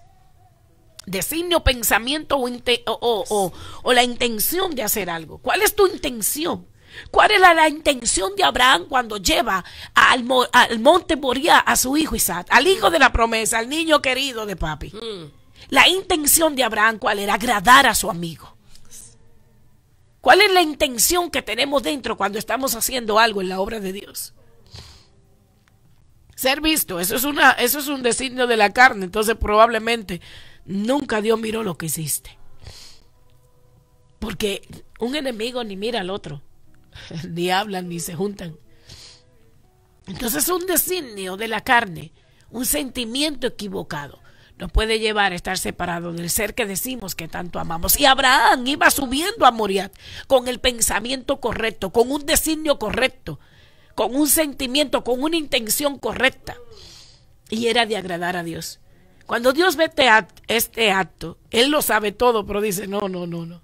designio, pensamiento o, la intención de hacer algo. ¿Cuál es tu intención? ¿Cuál era la intención de Abraham cuando lleva al, al monte Moría a su hijo Isaac, al hijo de la promesa, al niño querido de papi? Mm. La intención de Abraham, ¿cuál era? Agradar a su amigo. ¿Cuál es la intención que tenemos dentro cuando estamos haciendo algo en la obra de Dios? Ser visto, eso es, una, eso es un designio de la carne, entonces probablemente Nunca Dios miró lo que hiciste. Porque un enemigo ni mira al otro, ni hablan, ni se juntan. Entonces un designio de la carne, un sentimiento equivocado, nos puede llevar a estar separados del ser que decimos que tanto amamos. Y Abraham iba subiendo a Moriat con el pensamiento correcto, con un designio correcto, con un sentimiento, con una intención correcta. Y era de agradar a Dios. Cuando Dios ve este acto, Él lo sabe todo, pero dice, no, no, no, no.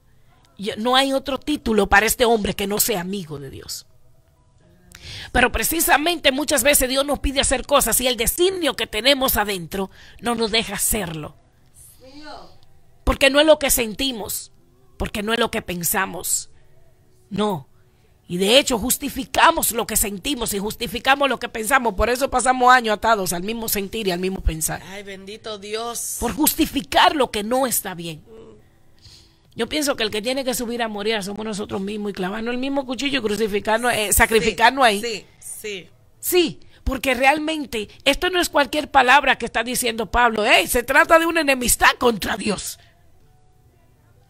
No hay otro título para este hombre que no sea amigo de Dios. Pero precisamente muchas veces Dios nos pide hacer cosas y el designio que tenemos adentro no nos deja hacerlo. Porque no es lo que sentimos, porque no es lo que pensamos. No, y de hecho justificamos lo que sentimos y justificamos lo que pensamos. Por eso pasamos años atados al mismo sentir y al mismo pensar. Ay, bendito Dios. Por justificar lo que no está bien. Yo pienso que el que tiene que subir a morir somos nosotros mismos y clavarnos el mismo cuchillo y crucificarnos, eh, sacrificarnos ahí. Sí, sí. Sí, porque realmente esto no es cualquier palabra que está diciendo Pablo. Hey, se trata de una enemistad contra Dios.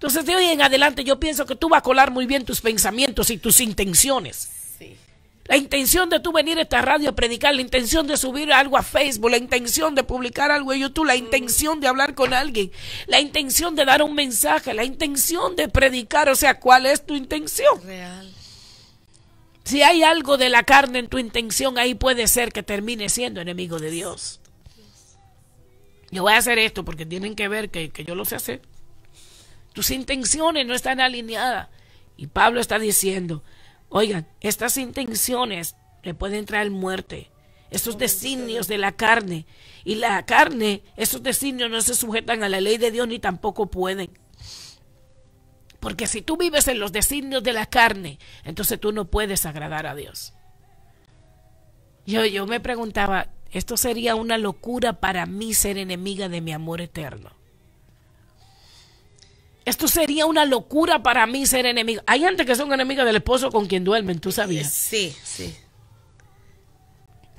Entonces, de hoy en adelante, yo pienso que tú vas a colar muy bien tus pensamientos y tus intenciones. Sí. La intención de tú venir a esta radio a predicar, la intención de subir algo a Facebook, la intención de publicar algo en YouTube, la mm. intención de hablar con alguien, la intención de dar un mensaje, la intención de predicar, o sea, ¿cuál es tu intención? Real. Si hay algo de la carne en tu intención, ahí puede ser que termine siendo enemigo de Dios. Yo voy a hacer esto porque tienen que ver que, que yo lo sé hacer. Tus intenciones no están alineadas. Y Pablo está diciendo, oigan, estas intenciones le pueden traer muerte. Estos designios de la carne. Y la carne, esos designios no se sujetan a la ley de Dios ni tampoco pueden. Porque si tú vives en los designios de la carne, entonces tú no puedes agradar a Dios. Yo, yo me preguntaba, esto sería una locura para mí ser enemiga de mi amor eterno. Esto sería una locura para mí ser enemigo. Hay gente que son enemigos del esposo con quien duermen, tú sabías. Sí, sí.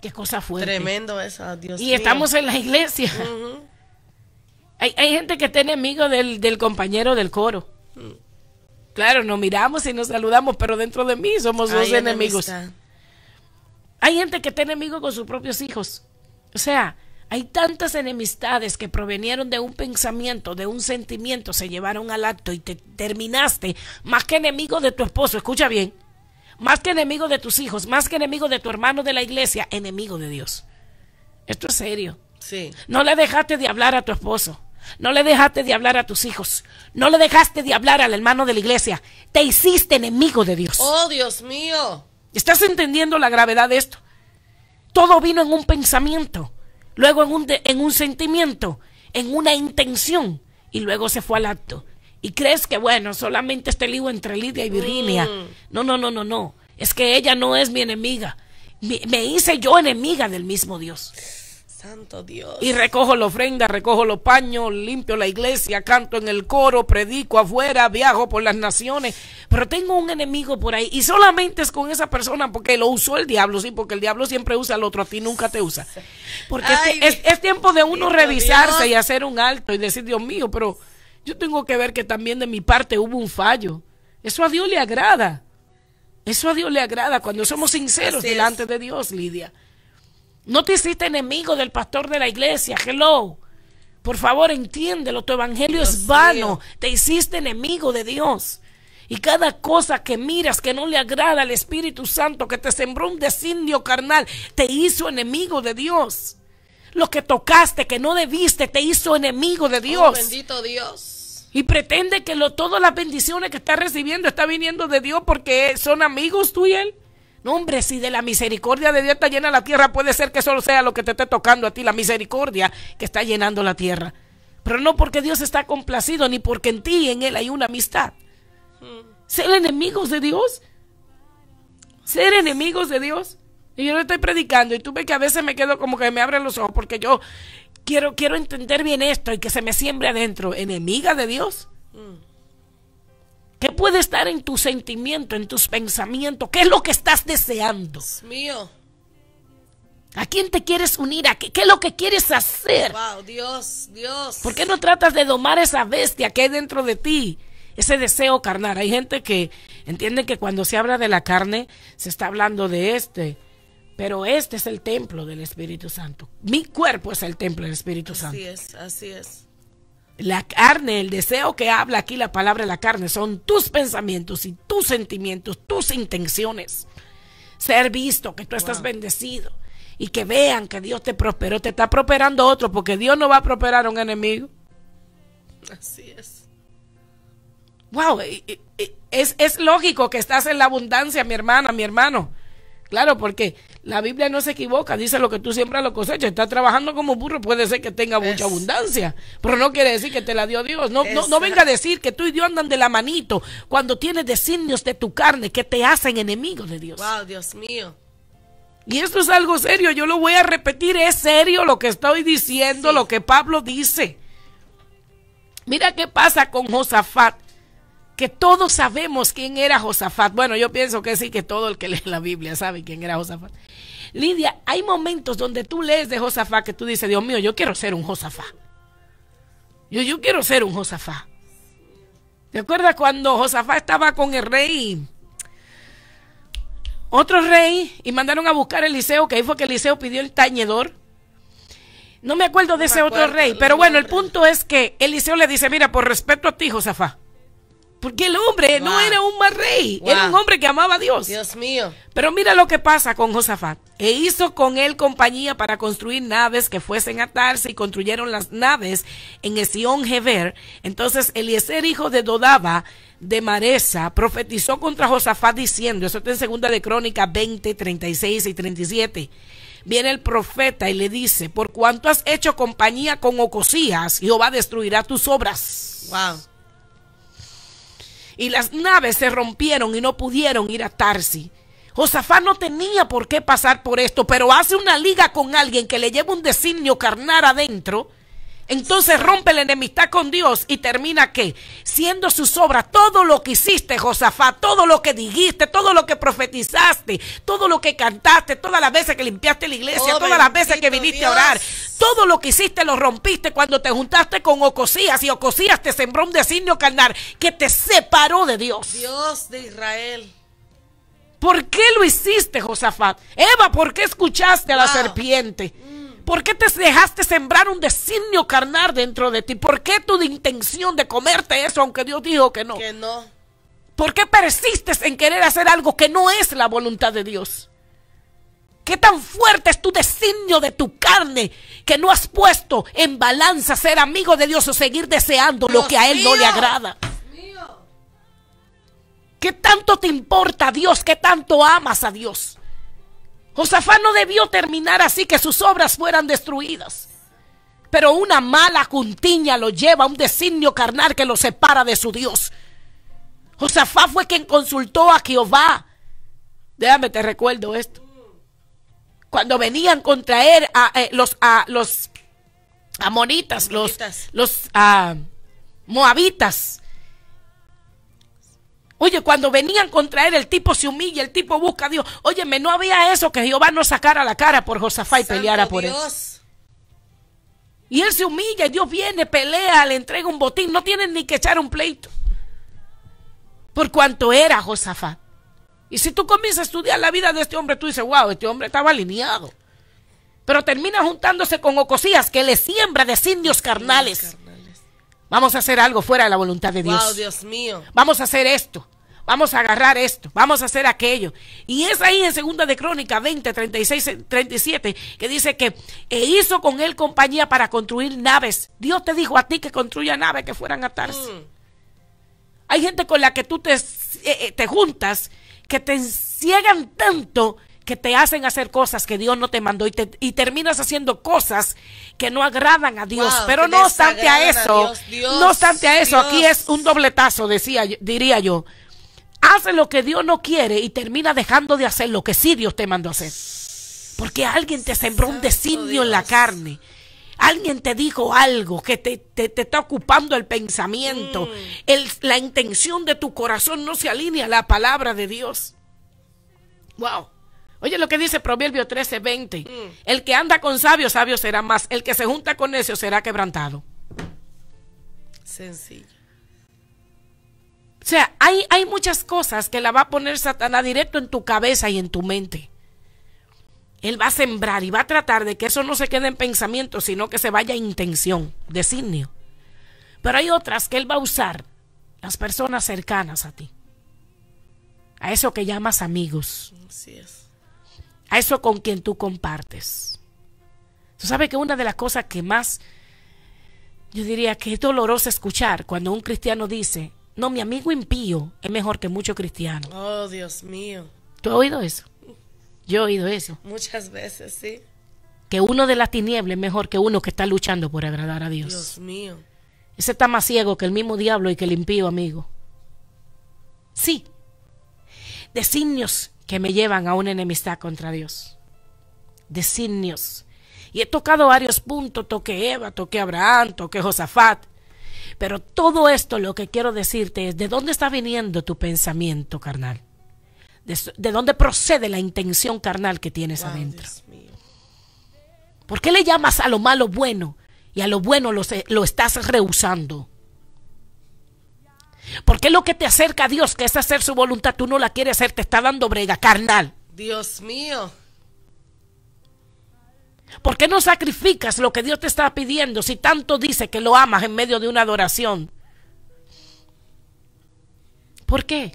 Qué cosa fuerte. Tremendo eso, ah, Dios Y estamos en la iglesia. hay, gente que está enemigo del, compañero del coro. Claro, nos miramos y nos saludamos, pero dentro de mí somos dos enemigos. Hay gente que está enemigo con sus propios hijos. O sea, hay tantas enemistades que provenieron de un pensamiento, de un sentimiento, se llevaron al acto y te terminaste más que enemigo de tu esposo, escucha bien, más que enemigo de tus hijos, más que enemigo de tu hermano de la iglesia, enemigo de Dios. Esto es serio. Sí. No le dejaste de hablar a tu esposo. No le dejaste de hablar a tus hijos. No le dejaste de hablar al hermano de la iglesia. Te hiciste enemigo de Dios. Oh, Dios mío. ¿Estás entendiendo la gravedad de esto? Todo vino en un pensamiento luego en un, en un sentimiento, en una intención, y luego se fue al acto. Y crees que, bueno, solamente este lío entre Lidia y Virginia. Mm. No, no, no, no, no. Es que ella no es mi enemiga. me hice yo enemiga del mismo Dios. Dios. Y recojo la ofrenda, recojo los paños, limpio la iglesia, canto en el coro, predico afuera, viajo por las naciones. Pero tengo un enemigo por ahí y solamente es con esa persona porque lo usó el diablo, sí, porque el diablo siempre usa al otro, a ti nunca te usa. Porque es, tiempo de uno revisarse y hacer un alto y decir, Dios mío, pero yo tengo que ver que también de mi parte hubo un fallo. Eso a Dios le agrada. Eso a Dios le agrada cuando somos sinceros delante de Dios, Lidia. No te hiciste enemigo del pastor de la iglesia. Hello. Por favor, entiéndelo. Tu evangelio es vano. Te hiciste enemigo de Dios. Y cada cosa que miras que no le agrada al Espíritu Santo, que te sembró un desindio carnal, te hizo enemigo de Dios. Lo que tocaste, que no debiste, te hizo enemigo de oh, Dios. bendito Dios. Y pretende que lo, todas las bendiciones que estás recibiendo está viniendo de Dios porque son amigos tú y él. No, hombre, si de la misericordia de Dios está llena la tierra, puede ser que solo sea lo que te esté tocando a ti, la misericordia que está llenando la tierra. Pero no porque Dios está complacido, ni porque en ti y en Él hay una amistad. Ser enemigos de Dios. Ser enemigos de Dios. Y yo lo estoy predicando y tú ves que a veces me quedo como que me abren los ojos porque yo quiero, quiero entender bien esto y que se me siembre adentro. ¿Enemiga de Dios? Mm. ¿Qué puede estar en tu sentimiento, en tus pensamientos? ¿Qué es lo que estás deseando? mío. ¿A quién te quieres unir? ¿A qué, qué es lo que quieres hacer? Wow, Dios, Dios. ¿Por qué no tratas de domar esa bestia que hay dentro de ti? Ese deseo carnal. Hay gente que entiende que cuando se habla de la carne, se está hablando de este. Pero este es el templo del Espíritu Santo. Mi cuerpo es el templo del Espíritu Santo. Así es, así es. La carne, el deseo que habla aquí la palabra de la carne, son tus pensamientos y tus sentimientos, tus intenciones. Ser visto, que tú estás bendecido y que vean que Dios te prosperó, te está prosperando otro, porque Dios no va a prosperar a un enemigo. Así es. Wow, es, es lógico que estás en la abundancia, mi hermana, mi hermano. Claro, porque la Biblia no se equivoca, dice lo que tú siempre lo cosechas. Estás trabajando como burro, puede ser que tenga mucha abundancia, pero no quiere decir que te la dio Dios. No, no, venga a decir que tú y Dios andan de la manito cuando tienes designios de tu carne que te hacen enemigos de Dios. Wow, Dios mío. Y esto es algo serio, yo lo voy a repetir, es serio lo que estoy diciendo, lo que Pablo dice. Mira qué pasa con Josafat que todos sabemos quién era Josafat. Bueno, yo pienso que sí, que todo el que lee la Biblia sabe quién era Josafat. Lidia, hay momentos donde tú lees de Josafá que tú dices, Dios mío, yo quiero ser un Josafá. Yo, yo quiero ser un Josafá. ¿Te acuerdas cuando Josafá estaba con el rey? Otro rey y mandaron a buscar a Eliseo, que ahí fue que Eliseo pidió el tañedor. No me acuerdo de ese otro rey, pero bueno, el punto es que Eliseo le dice, mira, por respeto a ti, Josafá, porque el hombre no era un mal rey, era un hombre que amaba a Dios. Dios mío. Pero mira lo que pasa con Josafat. E hizo con él compañía para construir naves que fuesen a atarse y construyeron las naves en Esión Geber. Entonces Eliezer, hijo de Dodaba, de Maresa, profetizó contra Josafat diciendo, eso está en segunda de Crónica 20, 36 y 37 viene el profeta y le dice, por cuanto has hecho compañía con Ocosías, Jehová destruirá tus obras. Wow y las naves se rompieron y no pudieron ir a Tarsi. Josafá no tenía por qué pasar por esto, pero hace una liga con alguien que le lleva un designio carnal adentro entonces rompe la enemistad con Dios y termina que siendo sus obras todo lo que hiciste, Josafat, todo lo que dijiste, todo lo que profetizaste, todo lo que cantaste, todas las veces que limpiaste la iglesia, oh, todas las veces que viniste a orar, todo lo que hiciste lo rompiste cuando te juntaste con Ocosías y Ocosías te sembró un designio carnal que te separó de Dios. Dios de Israel. ¿Por qué lo hiciste, Josafat? Eva, ¿por qué escuchaste a la serpiente? Mm. ¿Por qué te dejaste sembrar un designio carnal dentro de ti? ¿Por qué tu intención de comerte eso aunque Dios dijo que no? no. ¿Por qué persistes en querer hacer algo que no es la voluntad de Dios? ¿Qué tan fuerte es tu designio de tu carne que no has puesto en balanza ser amigo de Dios o seguir deseando lo que a Él no le agrada? ¿Qué tanto te importa a Dios? ¿Qué tanto amas a Dios? Josafá no debió terminar así que sus obras fueran destruidas. Pero una mala juntiña lo lleva a un designio carnal que lo separa de su Dios. Josafá fue quien consultó a Jehová. Déjame te recuerdo esto. Cuando venían contra él a, eh, los, a, los amonitas, los, los a, ah, moabitas, Oye, cuando venían contra él, el tipo se humilla, el tipo busca a Dios. Óyeme, no había eso que Jehová no sacara la cara por Josafá y peleara por él. Y él se humilla, Dios viene, pelea, le entrega un botín. No tienen ni que echar un pleito. Por cuanto era Josafá. Y si tú comienzas a estudiar la vida de este hombre, tú dices, wow, este hombre estaba alineado. Pero termina juntándose con Ocosías, que le siembra de indios carnales. Vamos a hacer algo fuera de la voluntad de Dios. Vamos a hacer esto. Vamos a agarrar esto, vamos a hacer aquello. Y es ahí en Segunda de Crónica 20, 36, 37, que dice que e hizo con él compañía para construir naves. Dios te dijo a ti que construya naves que fueran a atarse. Mm. Hay gente con la que tú te, eh, eh, te juntas, que te ciegan tanto que te hacen hacer cosas que Dios no te mandó y, y terminas haciendo cosas que no agradan a Dios. Pero no obstante a eso, no obstante a eso, aquí es un tazo decía, diría yo. Hace lo que Dios no quiere y termina dejando de hacer lo que sí Dios te mandó hacer. Porque alguien te sembró un designio en la carne. Alguien te dijo algo que te, te, te está ocupando el pensamiento. Mm. la intención de tu corazón no se alinea a la palabra de Dios. Wow. Oye lo que dice Proverbio 13, mm. El que anda con sabios, sabio será más. El que se junta con necio será quebrantado. Sencillo. O sea, hay, hay muchas cosas que la va a poner Satanás directo en tu cabeza y en tu mente. Él va a sembrar y va a tratar de que eso no se quede en pensamiento, sino que se vaya a intención, designio. Pero hay otras que él va a usar, las personas cercanas a ti, a eso que llamas amigos. Así es eso con quien tú compartes. Tú sabes que una de las cosas que más, yo diría que es doloroso escuchar cuando un cristiano dice, no, mi amigo impío es mejor que muchos cristianos. Oh, Dios mío. ¿Tú has oído eso? Yo he oído eso. Muchas veces, sí. Que uno de las tinieblas es mejor que uno que está luchando por agradar a Dios. Dios mío. Ese está más ciego que el mismo diablo y que el impío, amigo. Sí. Designios que me llevan a una enemistad contra Dios. Designios. Y he tocado varios puntos, toqué Eva, toqué Abraham, toqué Josafat. Pero todo esto lo que quiero decirte es de dónde está viniendo tu pensamiento carnal. De, dónde procede la intención carnal que tienes adentro. ¿Por qué le llamas a lo malo bueno y a lo bueno lo, lo estás rehusando? Porque lo que te acerca a Dios, que es hacer su voluntad, tú no la quieres hacer, te está dando brega, carnal. Dios mío. ¿Por qué no sacrificas lo que Dios te está pidiendo si tanto dice que lo amas en medio de una adoración? ¿Por qué?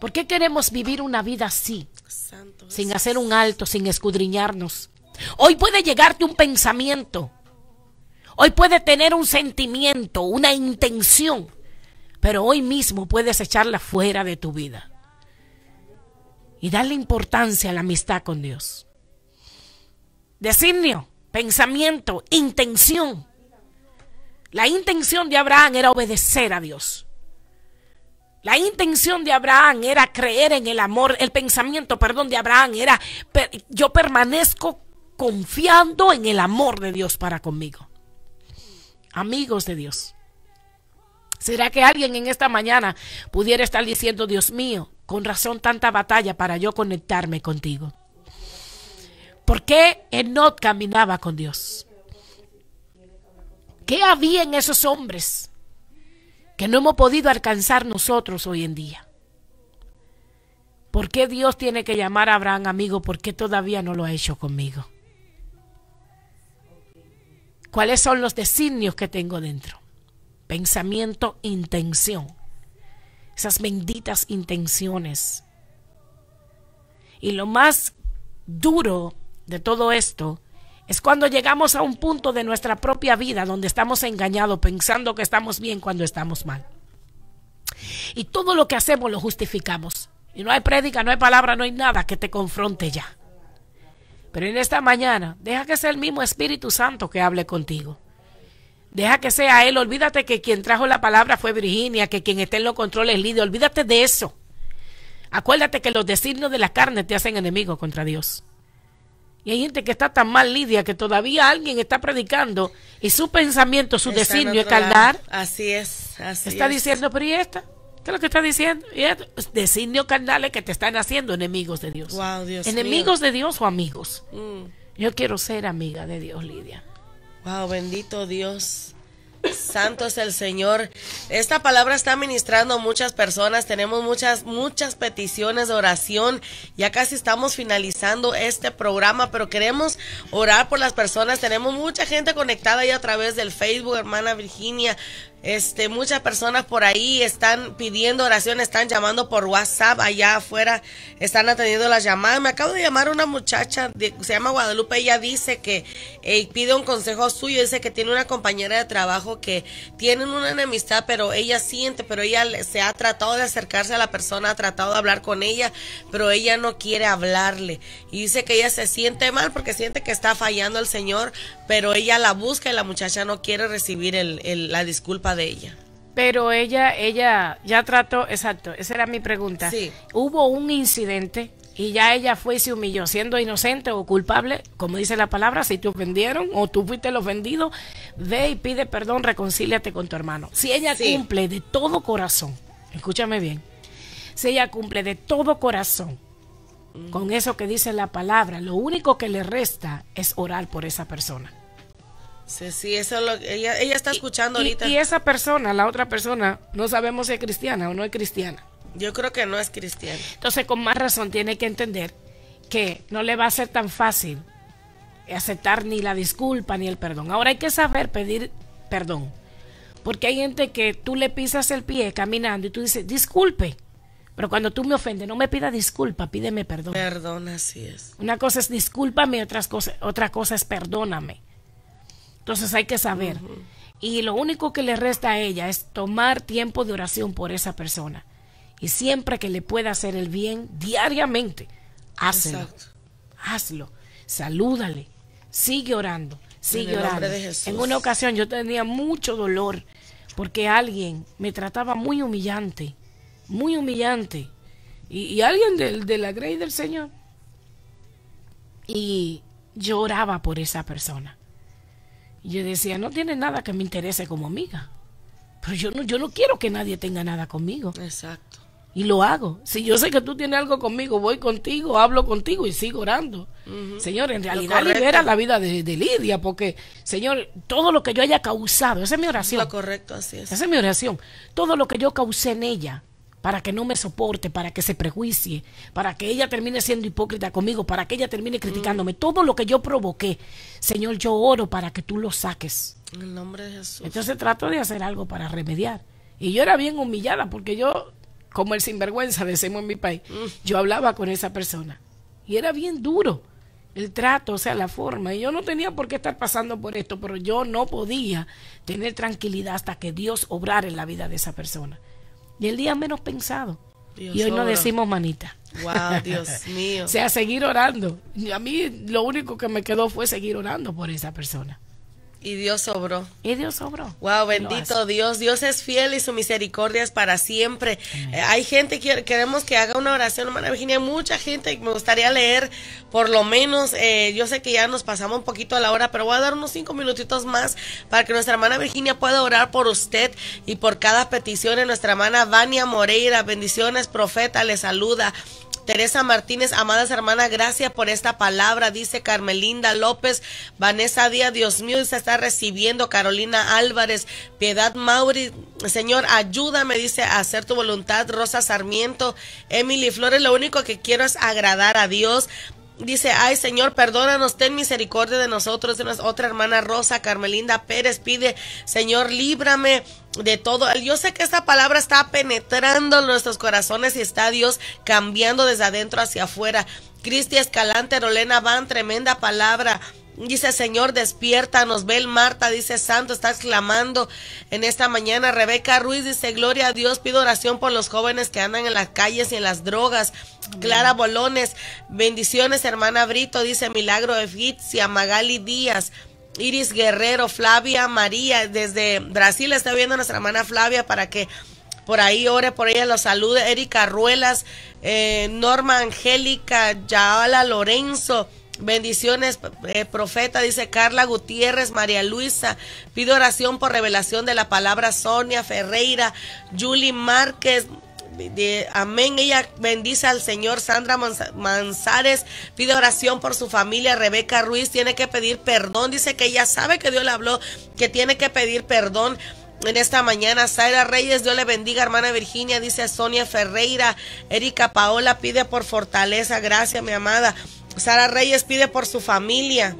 ¿Por qué queremos vivir una vida así? Santo sin hacer un alto, sin escudriñarnos. Hoy puede llegarte un pensamiento. Hoy puede tener un sentimiento, una intención pero hoy mismo puedes echarla fuera de tu vida. Y darle importancia a la amistad con Dios. Designio, pensamiento, intención. La intención de Abraham era obedecer a Dios. La intención de Abraham era creer en el amor, el pensamiento, perdón, de Abraham era, yo permanezco confiando en el amor de Dios para conmigo. Amigos de Dios. ¿Será que alguien en esta mañana pudiera estar diciendo, Dios mío, con razón tanta batalla para yo conectarme contigo? ¿Por qué enot caminaba con Dios? ¿Qué había en esos hombres que no hemos podido alcanzar nosotros hoy en día? ¿Por qué Dios tiene que llamar a Abraham amigo? ¿Por qué todavía no lo ha hecho conmigo? ¿Cuáles son los designios que tengo dentro? pensamiento, intención. Esas benditas intenciones. Y lo más duro de todo esto es cuando llegamos a un punto de nuestra propia vida donde estamos engañados pensando que estamos bien cuando estamos mal. Y todo lo que hacemos lo justificamos. Y no hay prédica, no hay palabra, no hay nada que te confronte ya. Pero en esta mañana, deja que sea el mismo Espíritu Santo que hable contigo. Deja que sea él, olvídate que quien trajo la palabra fue Virginia, que quien está en los controles es Lidia, olvídate de eso. Acuérdate que los designios de la carne te hacen enemigo contra Dios. Y hay gente que está tan mal, Lidia, que todavía alguien está predicando y su pensamiento, su designio es carnal. Así es, así Está diciendo, pero ¿y esta? ¿Qué es lo que está diciendo? Y carnales que te están haciendo enemigos de Dios. enemigos de Dios o amigos. Mm. Yo quiero ser amiga de Dios, Lidia. Wow, bendito Dios. Santo es el Señor. Esta palabra está ministrando a muchas personas. Tenemos muchas, muchas peticiones de oración. Ya casi estamos finalizando este programa, pero queremos orar por las personas. Tenemos mucha gente conectada ya a través del Facebook, hermana Virginia. Este, muchas personas por ahí están pidiendo oración, están llamando por WhatsApp allá afuera, están atendiendo las llamadas. Me acabo de llamar una muchacha, se llama Guadalupe, ella dice que eh, pide un consejo suyo, dice que tiene una compañera de trabajo que tienen una enemistad, pero ella siente, pero ella se ha tratado de acercarse a la persona, ha tratado de hablar con ella, pero ella no quiere hablarle. Y dice que ella se siente mal porque siente que está fallando el Señor, pero ella la busca y la muchacha no quiere recibir la disculpa de ella. Pero ella, ella ya trató, exacto, esa era mi pregunta. Hubo un incidente y ya ella fue y se humilló, siendo inocente o culpable, como dice la palabra, si te ofendieron o tú fuiste el ofendido, ve y pide perdón, reconcíliate con tu hermano. Si ella cumple de todo corazón, escúchame bien, si ella cumple de todo corazón con eso que dice la palabra, lo único que le resta es orar por esa persona. Sí, sí, eso ella, está escuchando y, ahorita. Y, esa persona, la otra persona, no sabemos si es cristiana o no es cristiana. Yo creo que no es cristiana. Entonces, con más razón, tiene que entender que no le va a ser tan fácil aceptar ni la disculpa ni el perdón. Ahora hay que saber pedir perdón. Porque hay gente que tú le pisas el pie caminando y tú dices, disculpe. Pero cuando tú me ofendes, no me pida disculpa, pídeme perdón. Perdón, así es. Una cosa es discúlpame, otras cosas, otra cosa es perdóname. Entonces hay que saber. Y lo único que le resta a ella es tomar tiempo de oración por esa persona. Y siempre que le pueda hacer el bien, diariamente, hazlo. Hazlo. Salúdale. Sigue orando. Sigue orando. En una ocasión yo tenía mucho dolor porque alguien me trataba muy humillante. Muy humillante. Y, alguien de, la grey del Señor. Y yo oraba por esa persona y yo decía, no tiene nada que me interese como amiga. Pero yo no, yo no quiero que nadie tenga nada conmigo. Exacto. Y lo hago. Si yo sé que tú tienes algo conmigo, voy contigo, hablo contigo y sigo orando. Señor, en realidad libera la vida de, Lidia, porque, Señor, todo lo que yo haya causado, esa es mi oración. Lo correcto, así es. Esa es mi oración. Todo lo que yo causé en ella, para que no me soporte, para que se prejuicie, para que ella termine siendo hipócrita conmigo, para que ella termine criticándome. Mm. Todo lo que yo provoqué, Señor, yo oro para que tú lo saques. En el nombre de Jesús. Entonces trato de hacer algo para remediar. Y yo era bien humillada porque yo, como el sinvergüenza, decimos en mi país, mm. yo hablaba con esa persona. Y era bien duro el trato, o sea, la forma. Y yo no tenía por qué estar pasando por esto, pero yo no podía tener tranquilidad hasta que Dios obrara en la vida de esa persona. Y el día menos pensado. y hoy no decimos manita. Wow, Dios mío. o sea, seguir orando. A mí lo único que me quedó fue seguir orando por esa persona. Y Dios sobró. Y Dios sobró. Wow, bendito Dios. Dios es fiel y su misericordia es para siempre. Eh, hay gente que queremos que haga una oración, hermana Virginia. Mucha gente, me gustaría leer por lo menos. Eh, yo sé que ya nos pasamos un poquito a la hora, pero voy a dar unos cinco minutitos más para que nuestra hermana Virginia pueda orar por usted y por cada petición de nuestra hermana Vania Moreira. Bendiciones, profeta, le saluda. Teresa Martínez, amadas hermanas, gracias por esta palabra, dice Carmelinda López, Vanessa Díaz, Dios mío, se está recibiendo, Carolina Álvarez, Piedad Mauri, Señor, ayúdame, dice, a hacer tu voluntad, Rosa Sarmiento, Emily Flores, lo único que quiero es agradar a Dios, Dice, ay Señor, perdónanos, ten misericordia de nosotros. De nuestra otra hermana Rosa Carmelinda Pérez pide, Señor, líbrame de todo. Yo sé que esta palabra está penetrando nuestros corazones y está Dios cambiando desde adentro hacia afuera. Cristi Escalante, Rolena Van, tremenda palabra. Dice, Señor, despiértanos. Bel Marta dice, Santo, está exclamando en esta mañana. Rebeca Ruiz dice, Gloria a Dios, pido oración por los jóvenes que andan en las calles y en las drogas. Clara Bolones, bendiciones, hermana Brito, dice Milagro Egipcia, Magali Díaz. Iris Guerrero, Flavia María, desde Brasil está viendo nuestra hermana Flavia para que por ahí ore por ella, los salude. Erika Ruelas, eh, Norma Angélica, Yaala Lorenzo, Bendiciones, eh, profeta, dice Carla Gutiérrez, María Luisa. pide oración por revelación de la palabra Sonia Ferreira, Julie Márquez. amén. Ella bendice al Señor. Sandra Manzares pide oración por su familia. Rebeca Ruiz tiene que pedir perdón. Dice que ella sabe que Dios le habló, que tiene que pedir perdón. En esta mañana, Zaira Reyes, Dios le bendiga, hermana Virginia, dice Sonia Ferreira, Erika Paola pide por fortaleza, gracias, mi amada. Sara Reyes pide por su familia.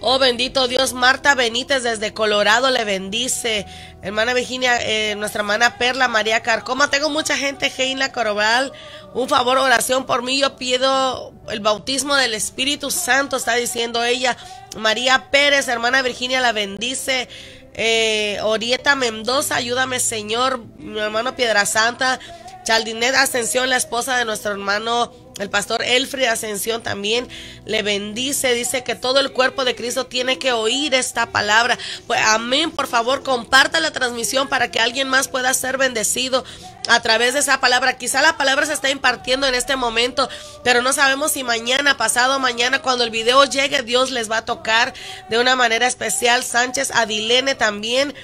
Oh, bendito Dios, Marta Benítez desde Colorado le bendice. Hermana Virginia, eh, nuestra hermana Perla, María Carcoma. Tengo mucha gente, Heina Corobal. Un favor, oración por mí. Yo pido el bautismo del Espíritu Santo, está diciendo ella. María Pérez, hermana Virginia, la bendice. Eh, Orieta Mendoza, ayúdame, Señor. Mi hermano Piedra Santa. Chaldinet Ascensión, la esposa de nuestro hermano el pastor Elfrid Ascensión también le bendice, dice que todo el cuerpo de Cristo tiene que oír esta palabra. Pues amén, por favor, comparta la transmisión para que alguien más pueda ser bendecido a través de esa palabra. Quizá la palabra se está impartiendo en este momento, pero no sabemos si mañana, pasado mañana, cuando el video llegue, Dios les va a tocar de una manera especial. Sánchez Adilene también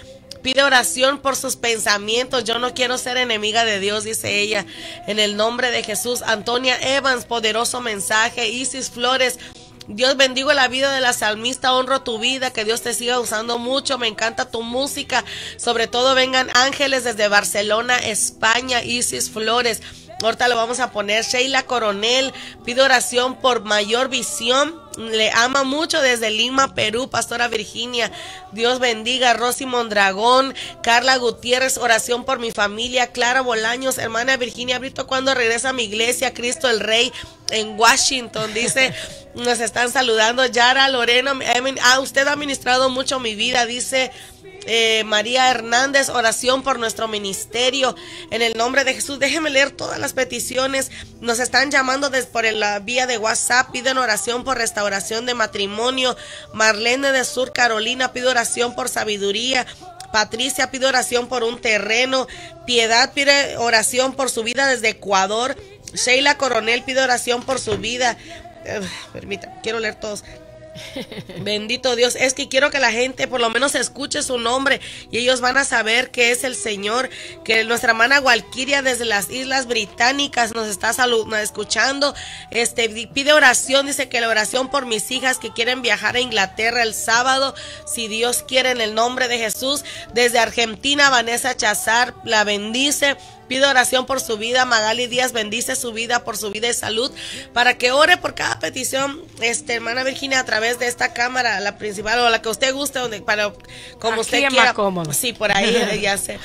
Pide oración por sus pensamientos. Yo no quiero ser enemiga de Dios, dice ella. En el nombre de Jesús. Antonia Evans, poderoso mensaje. Isis Flores. Dios bendigo la vida de la salmista, honro tu vida, que Dios te siga usando mucho, me encanta tu música, sobre todo vengan ángeles desde Barcelona, España, Isis Flores. Ahorita lo vamos a poner. Sheila Coronel pido oración por mayor visión. Le ama mucho desde Lima, Perú, Pastora Virginia. Dios bendiga. Rosy Mondragón, Carla Gutiérrez, oración por mi familia. Clara Bolaños, hermana Virginia Brito, cuando regresa a mi iglesia, Cristo el Rey en Washington, dice. Nos están saludando Yara Lorena, usted ha ministrado mucho mi vida, dice eh, María Hernández, oración por nuestro ministerio. En el nombre de Jesús, déjeme leer todas las peticiones. Nos están llamando desde, por la vía de WhatsApp. Piden oración por restauración de matrimonio. Marlene de Sur Carolina pide oración por sabiduría. Patricia pide oración por un terreno. Piedad pide oración por su vida desde Ecuador. Sheila Coronel pide oración por su vida. Eh, quiero leer todos. Bendito Dios, es que quiero que la gente por lo menos escuche su nombre y ellos van a saber que es el Señor, que nuestra hermana Gualquiria desde las Islas Británicas nos está saludando, escuchando, este pide oración, dice que la oración por mis hijas que quieren viajar a Inglaterra el sábado, si Dios quiere en el nombre de Jesús, desde Argentina Vanessa Chazar la bendice Pido oración por su vida. Magali Díaz bendice su vida por su vida y salud. Para que ore por cada petición, este, hermana Virginia, a través de esta cámara, la principal o la que usted guste, donde, para, como usted quiera. Más cómodo. Sí, por ahí, ya sé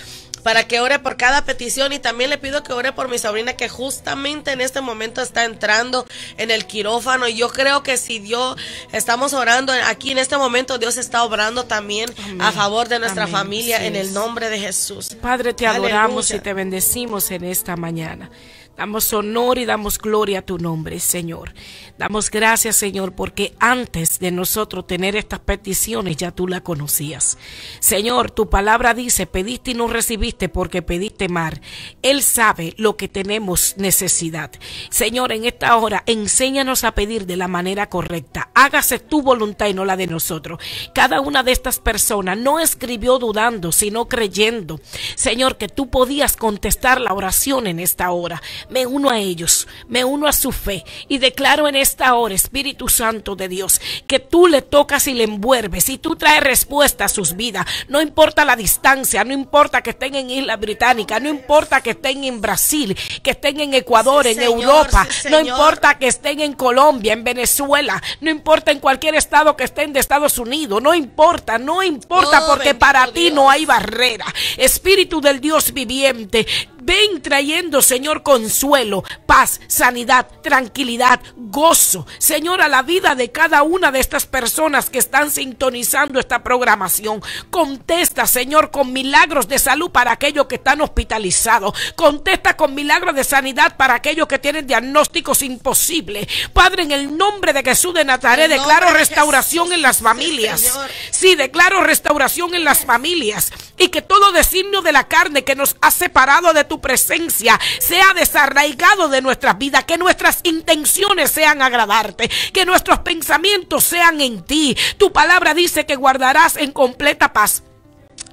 para que ore por cada petición y también le pido que ore por mi sobrina que justamente en este momento está entrando en el quirófano. Y yo creo que si Dios estamos orando aquí en este momento, Dios está obrando también a favor de nuestra familia en el nombre de Jesús. Padre, te adoramos y te bendecimos en esta mañana. Damos honor y damos gloria a tu nombre, Señor. Damos gracias, Señor, porque antes de nosotros tener estas peticiones ya tú las conocías. Señor, tu palabra dice, pediste y no recibiste porque pediste mal. Él sabe lo que tenemos necesidad. Señor, en esta hora, enséñanos a pedir de la manera correcta. Hágase tu voluntad y no la de nosotros. Cada una de estas personas no escribió dudando, sino creyendo. Señor, que tú podías contestar la oración en esta hora me uno a ellos, me uno a su fe y declaro en esta hora, Espíritu Santo de Dios, que tú le tocas y le envuelves y tú traes respuesta a sus vidas. No importa la distancia, no importa que estén en Isla Británica, no importa que estén en Brasil, que estén en Ecuador, en Europa, no importa que estén en Colombia, en Venezuela, no importa en cualquier estado que estén de Estados Unidos, no importa, no importa, oh, porque para ti no hay barrera. Espíritu del Dios viviente, ven trayendo, Señor, con consuelo, paz, sanidad, tranquilidad, gozo. Señor, a la vida de cada una de estas personas que están sintonizando esta programación. Contesta, Señor, con milagros de salud para aquellos que están hospitalizados. Contesta con milagros de sanidad para aquellos que tienen diagnósticos imposibles. Padre, en el nombre de Jesús de Nazaret, declaro restauración en las familias. Sí, declaro restauración en las familias. Y que todo designio de la carne que nos ha separado de tu presencia sea desarrollado arraigado de nuestras vidas, que nuestras intenciones sean agradarte, que nuestros pensamientos sean en ti. Tu palabra dice que guardarás en completa paz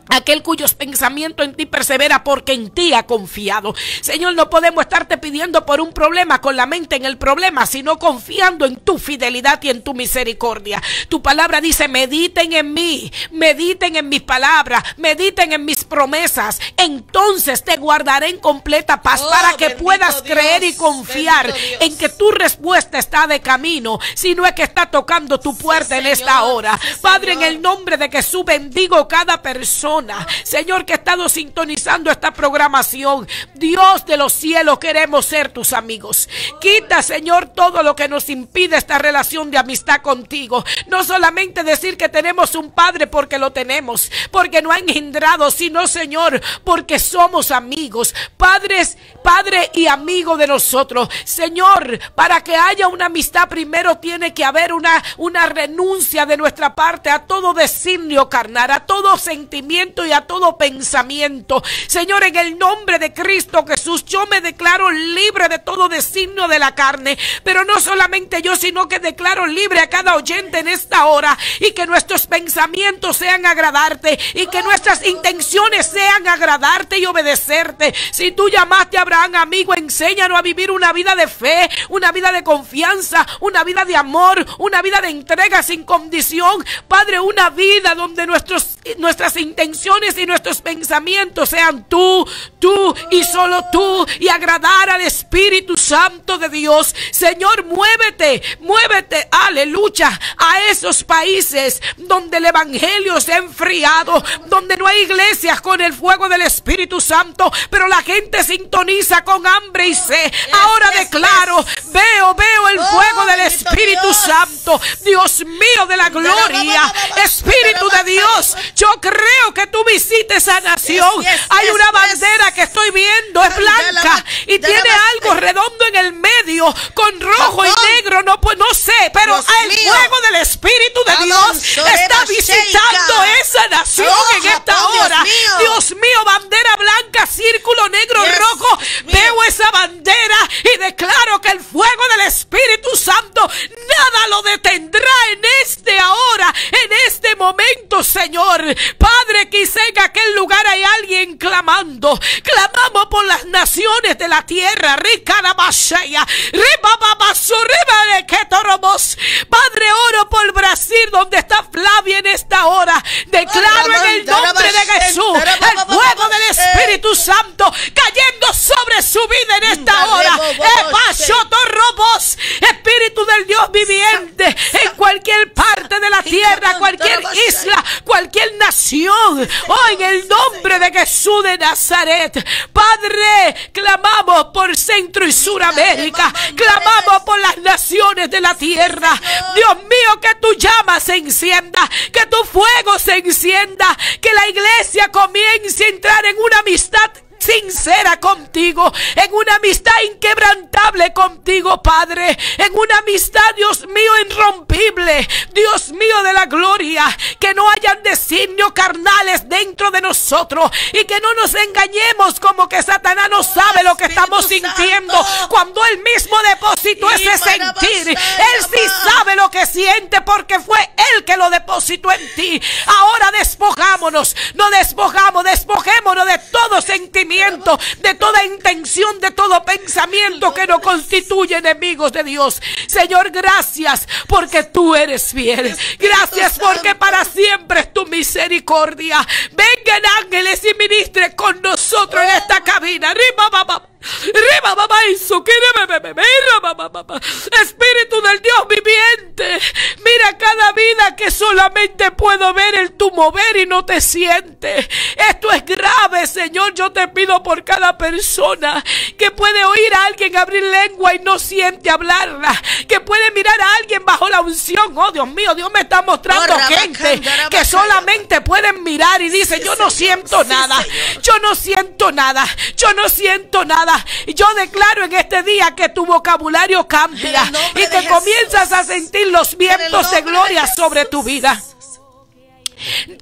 aquel cuyos pensamientos en ti persevera porque en ti ha confiado. Señor, no podemos estarte pidiendo por un problema con la mente en el problema, sino confiando en tu fidelidad y en tu misericordia. Tu palabra dice, mediten en mí, mediten en mis palabras, mediten en mis promesas, entonces te guardaré en completa paz oh, para que puedas creer y confiar en que tu respuesta está de camino, si no es que está tocando tu puerta en esta hora. Padre, en el nombre de Jesús bendigo cada persona Señor, que ha estado sintonizando esta programación. Dios de los cielos, queremos ser tus amigos. Quita, Señor, todo lo que nos impide esta relación de amistad contigo. No solamente decir que tenemos un Padre porque lo tenemos, porque no ha engendrado, sino, Señor, porque somos amigos, padres, Padre y amigo de nosotros. Señor, para que haya una amistad, primero tiene que haber una, una renuncia de nuestra parte a todo designio carnal, a todo sentimiento y a todo pensamiento. Señor, en el nombre de Cristo Jesús, yo me declaro libre de todo designio de la carne, pero no solamente yo, sino que declaro libre a cada oyente en esta hora y que nuestros pensamientos sean agradarte y que nuestras intenciones sean agradarte y obedecerte. Si tú llamaste a Abraham amigo, enséñanos a vivir una vida de fe, una vida de confianza, una vida de amor, una vida de entrega sin condición. Padre, una vida donde nuestros, nuestras intenciones y nuestros pensamientos sean tú, tú y solo tú y agradar al Espíritu Santo de Dios. Señor, muévete, muévete, aleluya, a esos países donde el Evangelio se ha enfriado, donde no hay iglesias con el fuego del Espíritu Santo, pero la gente sintoniza con hambre y sed. Ahora declaro, veo, veo el oh, fuego del Espíritu Santo, Dios mío de la gloria, Espíritu de Dios, yo creo que tú visites a nación. Hay una bandera que estoy viendo, es blanca y tiene algo redondo en el medio con rojo y negro, no pues no sé, pero el fuego del Espíritu de Dios está visitando esa nación en esta hora. Dios mío. bandera blanca, círculo negro, rojo, veo esa bandera y declaro que el fuego del Espíritu Santo nada lo detendrá en este ahora, en este momento, Señor. Padre, quizá en aquel lugar hay alguien clamando, clamamos por las naciones de la tierra, rica la Padre, oro por Brasil, donde está Flavia en esta hora. Declaro en el nombre de Jesús el fuego del Espíritu eh. Santo cayendo sobre su vida en esta hora. Eh, robos, Espíritu del Dios viviente, en cualquier parte de la tierra, cualquier isla, cualquier nación. Hoy en el nombre de Jesús de Nazaret, Padre, clamamos por centro y sur América, Clamamos por las naciones de la tierra. Dios mío, que tu llama se encienda, que tu fuego se encienda, que la iglesia comience a entrar en una amistad sincera contigo, en una amistad inquebrantable contigo, Padre, en una amistad, Dios mío, irrompible, Dios mío de la gloria, que no hayan designios carnales dentro de nosotros y que no nos engañemos como que Satanás no sabe lo que estamos sintiendo cuando él mismo depositó ese sentir. Él sí sabe lo que siente porque fue él que lo depositó en ti. Ahora despojámonos, no despojamos, despojémonos de todo sentimiento de toda intención, de todo pensamiento que no constituye enemigos de Dios. Señor, gracias porque tú eres fiel. Gracias porque para siempre es tu misericordia. Vengan ángeles y ministres con nosotros en esta cabina. Espíritu del Dios viviente, mira cada vida que solamente puedo ver el tu mover y no te siente. Esto es grave, Señor. Yo te pido por cada persona que puede oír a alguien abrir lengua y no siente hablarla, que puede mirar a alguien bajo la unción. Oh, Dios mío, Dios me está mostrando gente que solamente pueden mirar y dice, yo no siento nada, yo no siento nada, yo no siento nada yo declaro en este día que tu vocabulario cambia y que comienzas a sentir los vientos de gloria sobre tu vida.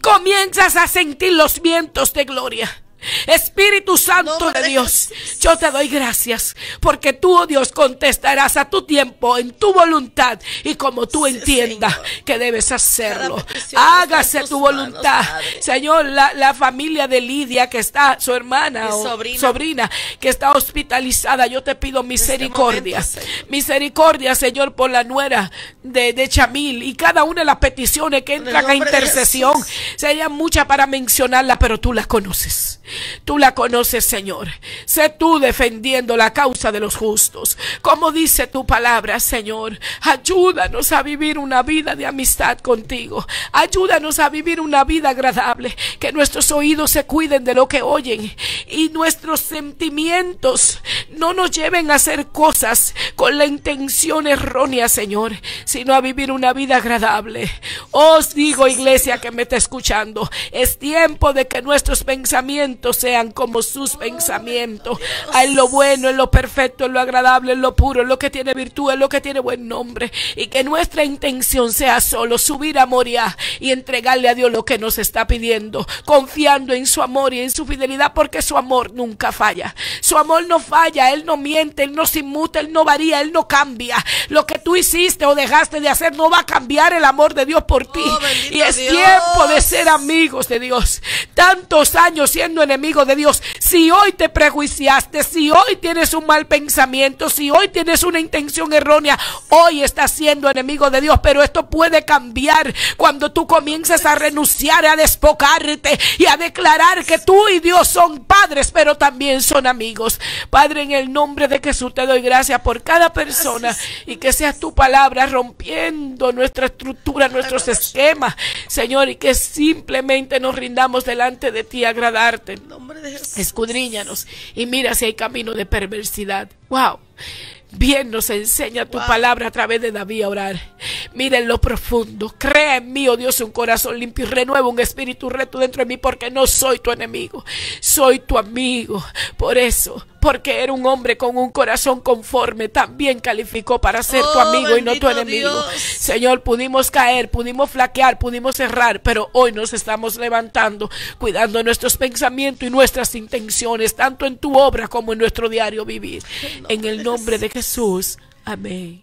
Comienzas a sentir los vientos de gloria. Espíritu Santo de Dios, yo te doy gracias porque tú, oh Dios, contestarás a tu tiempo, en tu voluntad y como tú entiendas que debes hacerlo. Hágase tu voluntad. Señor, la, familia de Lidia que está, su hermana o sobrina. que está hospitalizada, yo te pido misericordia. Misericordia, Señor, por la nuera de, de, Chamil y cada una de las peticiones que entran a intercesión. Sería muchas para mencionarlas, pero tú las conoces. Tú la conoces, Señor. Sé tú defendiendo la causa de los justos. Como dice tu palabra, Señor, ayúdanos a vivir una vida de amistad contigo. Ayúdanos a vivir una vida agradable. Que nuestros oídos se cuiden de lo que oyen y nuestros sentimientos no nos lleven a hacer cosas con la intención errónea, Señor, sino a vivir una vida agradable. Os digo, iglesia que me está escuchando, es tiempo de que nuestros pensamientos sean como sus pensamientos. A lo bueno, en lo perfecto, en lo agradable, en lo puro, en lo que tiene virtud, en lo que tiene buen nombre. Y que nuestra intención sea solo subir a Moria y entregarle a Dios lo que nos está pidiendo, confiando en su amor y en su fidelidad, porque su amor nunca falla. Su amor no falla, Él no miente, Él no se inmuta, Él no varía, Él no cambia. Lo que tú hiciste o dejaste de hacer no va a cambiar el amor de Dios por ti. Oh, y es tiempo de ser amigos de Dios. Tantos años siendo enemigo de Dios, si hoy te prejuiciaste, si hoy tienes un mal pensamiento, si hoy tienes una intención errónea, hoy estás siendo enemigo de Dios, pero esto puede cambiar cuando tú comiences a renunciar, a despocarte y a declarar que tú y Dios son padres, pero también son amigos. Padre, en el nombre de Jesús te doy gracias por cada persona y que seas tu palabra rompiendo nuestra estructura, nuestros esquemas, Señor, y que simplemente nos rindamos delante de ti, agradarte Escudríñanos Escudriñanos y mira si hay camino de perversidad. ¡Wow! Bien nos enseña tu palabra a través de David a orar. Mira en lo profundo. Crea en mí, oh Dios, un corazón limpio y renueva un espíritu reto dentro de mí porque no soy tu enemigo. Soy tu amigo. Por eso porque era un hombre con un corazón conforme, también calificó para ser tu oh, amigo y no tu enemigo. Señor, pudimos caer, pudimos flaquear, pudimos errar, pero hoy nos estamos levantando, cuidando nuestros pensamientos y nuestras intenciones, tanto en tu obra como en nuestro diario vivir. En el nombre de Jesús. Amén.